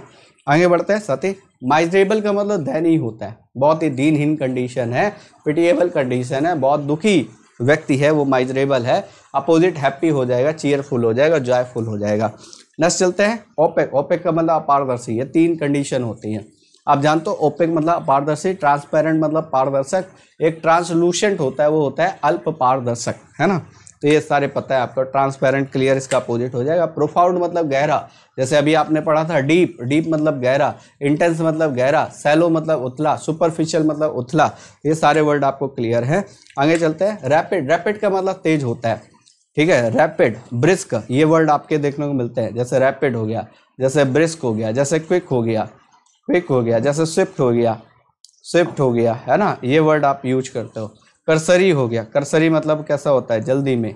आगे बढ़ते हैं साथ ही माइजरेबल का मतलब दयनीय होता है बहुत ही दीनहीन कंडीशन है पिटिएबल कंडीशन है बहुत दुखी व्यक्ति है वो माइजरेबल है अपोजिट हैप्पी हो जाएगा चीयरफुल हो जाएगा जॉयफुल हो जाएगा नेक्स्ट चलते हैं ओपेक ओपेक का मतलब अपारदर्शी है तीन कंडीशन होती हैं आप जानते हो ओपेक मतलब अपारदर्शी ट्रांसपेरेंट मतलब पारदर्शक एक ट्रांसलूसेंट होता है वो होता है अल्प पारदर्शक है ना तो ये सारे पता है आपका ट्रांसपेरेंट क्लियर इसका अपोजिट हो जाएगा प्रोफाउंड मतलब गहरा जैसे अभी आपने पढ़ा था डीप डीप मतलब गहरा इंटेंस मतलब गहरा सैलो मतलब उथला सुपरफिशियल मतलब उथला ये सारे वर्ड आपको क्लियर हैं आगे चलते हैं रैपिड रैपिड का मतलब तेज होता है ठीक है रैपिड ब्रिस्क ये वर्ड आपके देखने को मिलते हैं जैसे रैपिड हो गया जैसे ब्रिस्क हो गया जैसे क्विक हो गया क्विक हो गया जैसे स्विफ्ट हो गया स्विफ्ट हो गया है ना ये वर्ड आप यूज करते हो करसरी हो गया करसरी मतलब कैसा होता है जल्दी में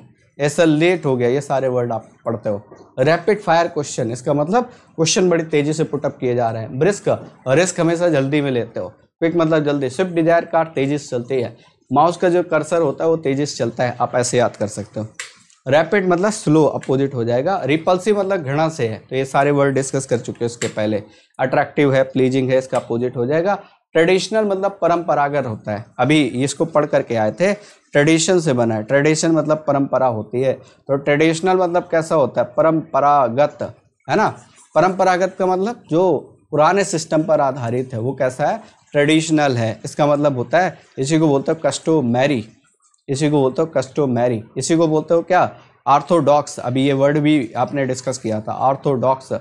ऐसा लेट हो गया ये सारे वर्ड आप पढ़ते हो रैपिड फायर क्वेश्चन इसका मतलब क्वेश्चन बड़ी तेजी से पुटअप किए जा रहे हैं ब्रिस्क रिस्क हमेशा जल्दी में लेते हो क्विक मतलब जल्दी स्विफ्ट डिजायर कार तेजी से चलती है माउस का जो कर्सर होता है वो तेजी से चलता है आप ऐसे याद कर सकते हो रैपिड मतलब स्लो अपोजिट हो जाएगा रिपल्सिव मतलब घृणा से है तो ये सारे वर्ड डिस्कस कर चुके हैं उसके पहले अट्रैक्टिव है प्लीजिंग है इसका अपोजिट हो जाएगा ट्रेडिशनल मतलब परंपरागत होता है अभी इसको पढ़ करके आए थे ट्रेडिशन से बना है ट्रेडिशन मतलब परंपरा होती है तो ट्रेडिशनल मतलब कैसा होता है परंपरागत है ना परंपरागत का मतलब जो पुराने सिस्टम पर आधारित है वो कैसा है ट्रेडिशनल है इसका मतलब होता है इसी को बोलते हो कस्टो मैरी इसी को बोलते हो कस्टो मैरी इसी को बोलते हो क्या आर्थोडॉक्स अभी ये वर्ड भी आपने डिस्कस किया था आर्थोडॉक्स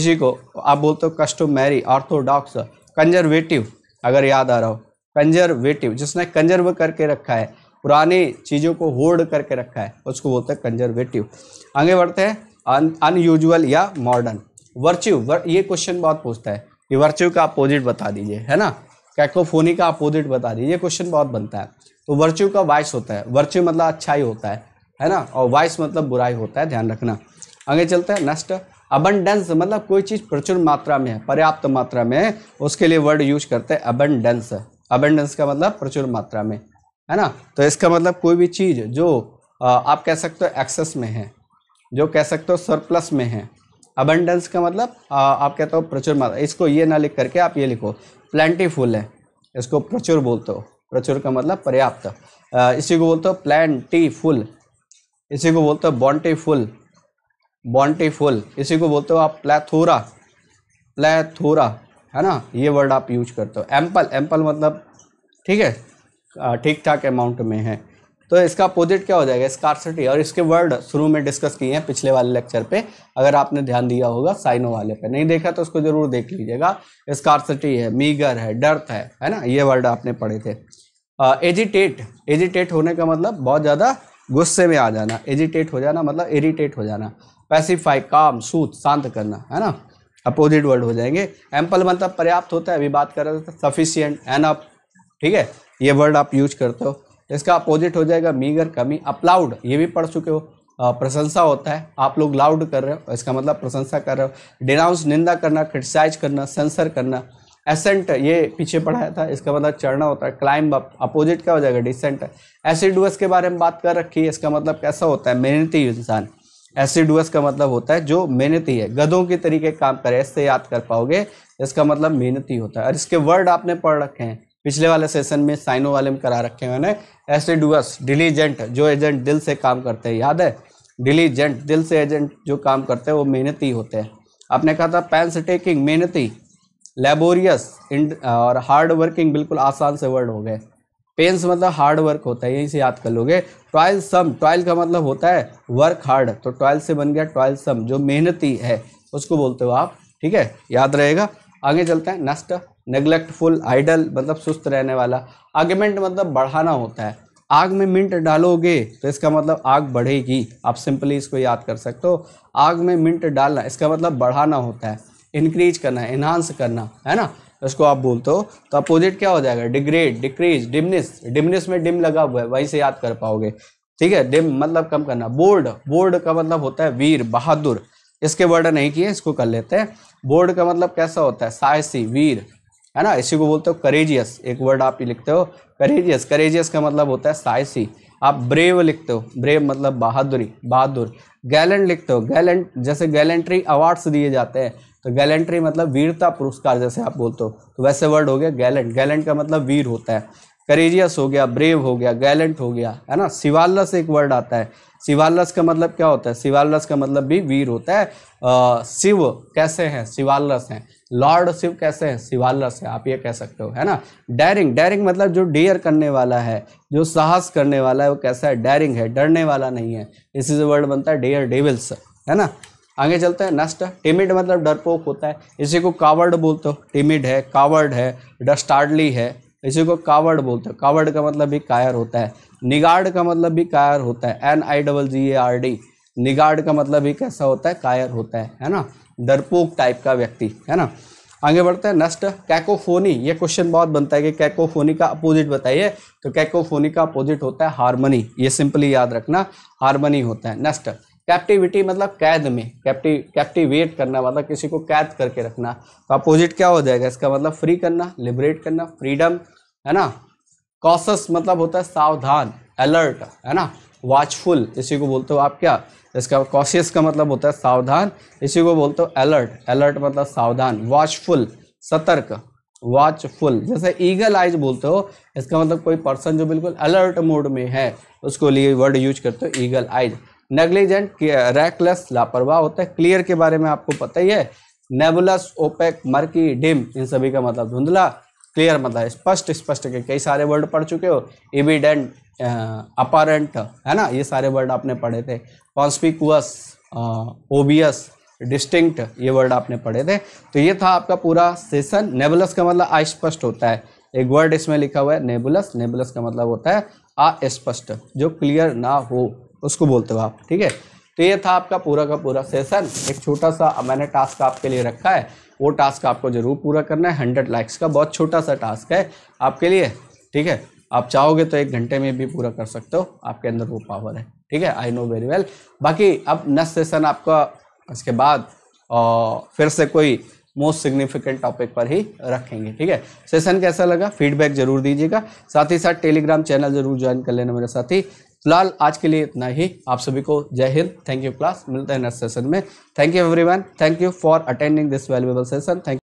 इसी को आप बोलते हो कस्टो मैरी आर्थोडॉक्स कंजर्वेटिव अगर याद आ रहा हो कंजर्वेटिव जिसने कंजर्व करके रखा है पुराने चीज़ों को होल्ड करके रखा है उसको बोलते हैं कंजर्वेटिव आगे बढ़ते हैं अनयूजल या मॉडर्न वर्च्यू वर, ये क्वेश्चन बहुत पूछता है कि वर्च्यू का अपोजिट बता दीजिए है ना कैकोफोनी का अपोजिट बता दीजिए ये क्वेश्चन बहुत बनता है तो वर्च्यू का वॉइस होता है वर्च्यू मतलब अच्छाई होता है है ना और वॉइस मतलब बुराई होता है ध्यान रखना आगे चलते हैं नेक्स्ट अबंडेंस मतलब कोई चीज़ प्रचुर मात्रा में है पर्याप्त मात्रा में है उसके लिए वर्ड यूज करते हैं अबंडेंस अबंडेंस का मतलब प्रचुर मात्रा में है ना तो इसका मतलब कोई भी चीज़ जो आप कह सकते हो एक्सेस में है जो कह सकते हो सरप्लस में है अबंडेंस का मतलब आप कहते हो प्रचुर मात्रा इसको ये ना लिख करके आप ये लिखो फुल है इसको प्रचुर बोलते हो प्रचुर का मतलब पर्याप्त इसी को बोलते हो फुल इसी को बोलते हो बॉन्टीफुल बॉन्टीफुल इसी को बोलते हो आप प्लेथोरा प्लेथोरा है ना ये वर्ड आप यूज करते हो एम्पल एम्पल मतलब ठीक है ठीक ठाक अमाउंट में है तो इसका अपोजिट क्या हो जाएगा स्कॉसिटी और इसके वर्ड शुरू में डिस्कस किए हैं पिछले वाले लेक्चर पे अगर आपने ध्यान दिया होगा साइनो वाले पे नहीं देखा तो उसको जरूर देख लीजिएगा स्कार्सिटी है मीगर है डर्थ है है ना ये वर्ड आपने पढ़े थे एजिटेट एजिटेट होने का मतलब बहुत ज़्यादा गुस्से में आ जाना एजिटेट हो जाना मतलब इरीटेट हो जाना पैसिफाई काम सूत शांत करना है ना अपोजिट वर्ड हो जाएंगे एम्पल मतलब पर्याप्त होता है अभी बात कर रहे थे सफिशियंट एनअप ठीक है ये वर्ड आप यूज करते हो तो इसका अपोजिट हो जाएगा मीगर कमी अपलाउड ये भी पढ़ चुके हो प्रशंसा होता है आप लोग लाउड कर रहे हो इसका मतलब प्रशंसा कर रहे हो डिनाउंस निंदा करना क्रिटिसाइज करना सेंसर करना एसेंट ये पीछे पढ़ाया था इसका मतलब चढ़ना होता है क्लाइंब अप अपोजिट क्या हो जाएगा डिसेंट एसिडुअस के बारे में बात कर रखी है इसका मतलब कैसा होता है मेहनती इंसान एसिडुअस का मतलब होता है जो मेहनती है गधों के तरीके काम करे इससे याद कर पाओगे इसका मतलब मेहनती होता है और इसके वर्ड आपने पढ़ रखे हैं पिछले वाले सेशन में साइनो वाले में करा रखे हैं मैंने एसिडुअस डिलीजेंट जो एजेंट दिल से काम करते हैं याद है डिलीजेंट दिल से एजेंट जो काम करते हैं वो मेहनती होते हैं आपने कहा था पेंस टेकिंग मेहनती लेबोरियस और हार्ड वर्किंग बिल्कुल आसान से वर्ड हो गए पेंस मतलब हार्ड वर्क होता है यहीं से याद कर लोगे ट्वाइल सम ट्वाइल का मतलब होता है वर्क हार्ड तो ट्वाइल से बन गया ट्वाइल सम जो मेहनती है उसको बोलते हो आप ठीक है याद रहेगा आगे चलते हैं नष्ट नेग्लेक्टफुल आइडल मतलब सुस्त रहने वाला आर्ग्यूमेंट मतलब बढ़ाना होता है आग में मिंट डालोगे तो इसका मतलब आग बढ़ेगी आप सिंपली इसको याद कर सकते हो आग में मिंट डालना इसका मतलब बढ़ाना होता है इंक्रीज करना इन्हांस करना है ना इसको आप बोलते हो तो अपोजिट क्या हो जाएगा डिग्रेड डिक्रीज डिमनिस डिमनिस में डिम लगा हुआ है वहीं से याद कर पाओगे ठीक है डिम मतलब कम करना बोर्ड बोर्ड का मतलब होता है वीर बहादुर इसके वर्ड नहीं किए इसको कर लेते हैं बोर्ड का मतलब कैसा होता है साहसी वीर है ना इसी को बोलते हो करेजियस एक वर्ड आप ही लिखते हो करेजियस करेजियस का मतलब होता है साहसी आप ब्रेव लिखते हो ब्रेव मतलब बहादुरी बहादुर गैलेंट लिखते हो गैलेंट जैसे गैलेंट्री अवार्ड्स दिए जाते हैं तो गैलेंट्री मतलब वीरता पुरस्कार जैसे आप बोलते हो तो वैसे वर्ड हो गया गैलेंट गैलेंट का मतलब वीर होता है करेजियस हो गया ब्रेव हो गया गैलेंट हो गया है ना सिवालस एक वर्ड आता है सिवालस का मतलब क्या होता है सिवालस का मतलब भी वीर होता है आ, शिव कैसे हैं सिवालस हैं लॉर्ड शिव कैसे हैं सिवालस है आप ये कह सकते हो है ना डेरिंग डेरिंग मतलब जो डेयर करने वाला है जो साहस करने वाला है वो कैसा है डेरिंग है डरने वाला नहीं है इसी से वर्ड बनता है डेयर डेविल्स है ना आगे चलते हैं नेक्स्ट टिमिड मतलब डरपोक होता है इसी को कावर्ड बोलते हो टिमिड है कावर्ड है डस्टार्डली है इसी को कावर्ड बोलते हो कावर्ड का मतलब भी कायर होता है निगार्ड का मतलब भी कायर होता है N I double G A R D niggard का मतलब भी कैसा होता है कायर होता है है ना डरपोक टाइप का व्यक्ति है ना आगे बढ़ते हैं नेक्स्ट कैकोफोनी ये क्वेश्चन बहुत बनता है कि कैकोफोनी का अपोजिट बताइए तो कैकोफोनी का अपोजिट होता है हारमोनी ये सिंपली याद रखना हारमोनी होता है नेक्स्ट कैप्टिविटी मतलब कैद में कैप्टिव कैप्टिवेट करना मतलब किसी को कैद करके रखना तो अपोजिट क्या हो जाएगा इसका मतलब फ्री करना लिबरेट करना फ्रीडम है ना कॉशस मतलब होता है सावधान अलर्ट है ना वॉचफुल इसी को बोलते हो आप क्या इसका कॉशियस का मतलब होता है सावधान इसी को बोलते हो अलर्ट अलर्ट मतलब सावधान वॉचफुल सतर्क वॉचफुल जैसे ईगल आइज बोलते हो इसका मतलब कोई पर्सन जो बिल्कुल अलर्ट मोड में है उसको लिए वर्ड यूज करते हो ईगल आइज नेग्लिजेंट रैकलेस लापरवाह होता है क्लियर के बारे में आपको पता ही है नेबुलस ओपेक मर्की डिम इन सभी का मतलब धुंधला क्लियर मतलब स्पष्ट स्पष्ट के कई सारे वर्ड पढ़ चुके हो इविडेंट अपारेंट है ना ये सारे वर्ड आपने पढ़े थे कॉन्स्पिकुअस ओबियस डिस्टिंक्ट ये वर्ड आपने पढ़े थे तो ये था आपका पूरा सेशन नेबुलस का मतलब अस्पष्ट होता है एक वर्ड इसमें लिखा हुआ है नेबुलस नेबुलस का मतलब होता है अस्पष्ट जो क्लियर ना हो उसको बोलते हो आप ठीक है तो ये था आपका पूरा का पूरा सेशन एक छोटा सा मैंने टास्क आपके लिए रखा है वो टास्क आपको जरूर पूरा करना है हंड्रेड लाइक्स का बहुत छोटा सा टास्क है आपके लिए ठीक है आप चाहोगे तो एक घंटे में भी पूरा कर सकते हो आपके अंदर वो पावर है ठीक है आई नो वेरी वेल बाकी अब नेक्स्ट सेशन आपका इसके बाद और फिर से कोई मोस्ट सिग्निफिकेंट टॉपिक पर ही रखेंगे ठीक है सेशन कैसा लगा फीडबैक जरूर दीजिएगा साथ ही साथ टेलीग्राम चैनल जरूर ज्वाइन कर लेना मेरे साथी फिलहाल आज के लिए इतना ही आप सभी को जय हिंद थैंक यू क्लास मिलते हैं नेक्स्ट सेशन में thank you everyone thank you for attending this valuable session thank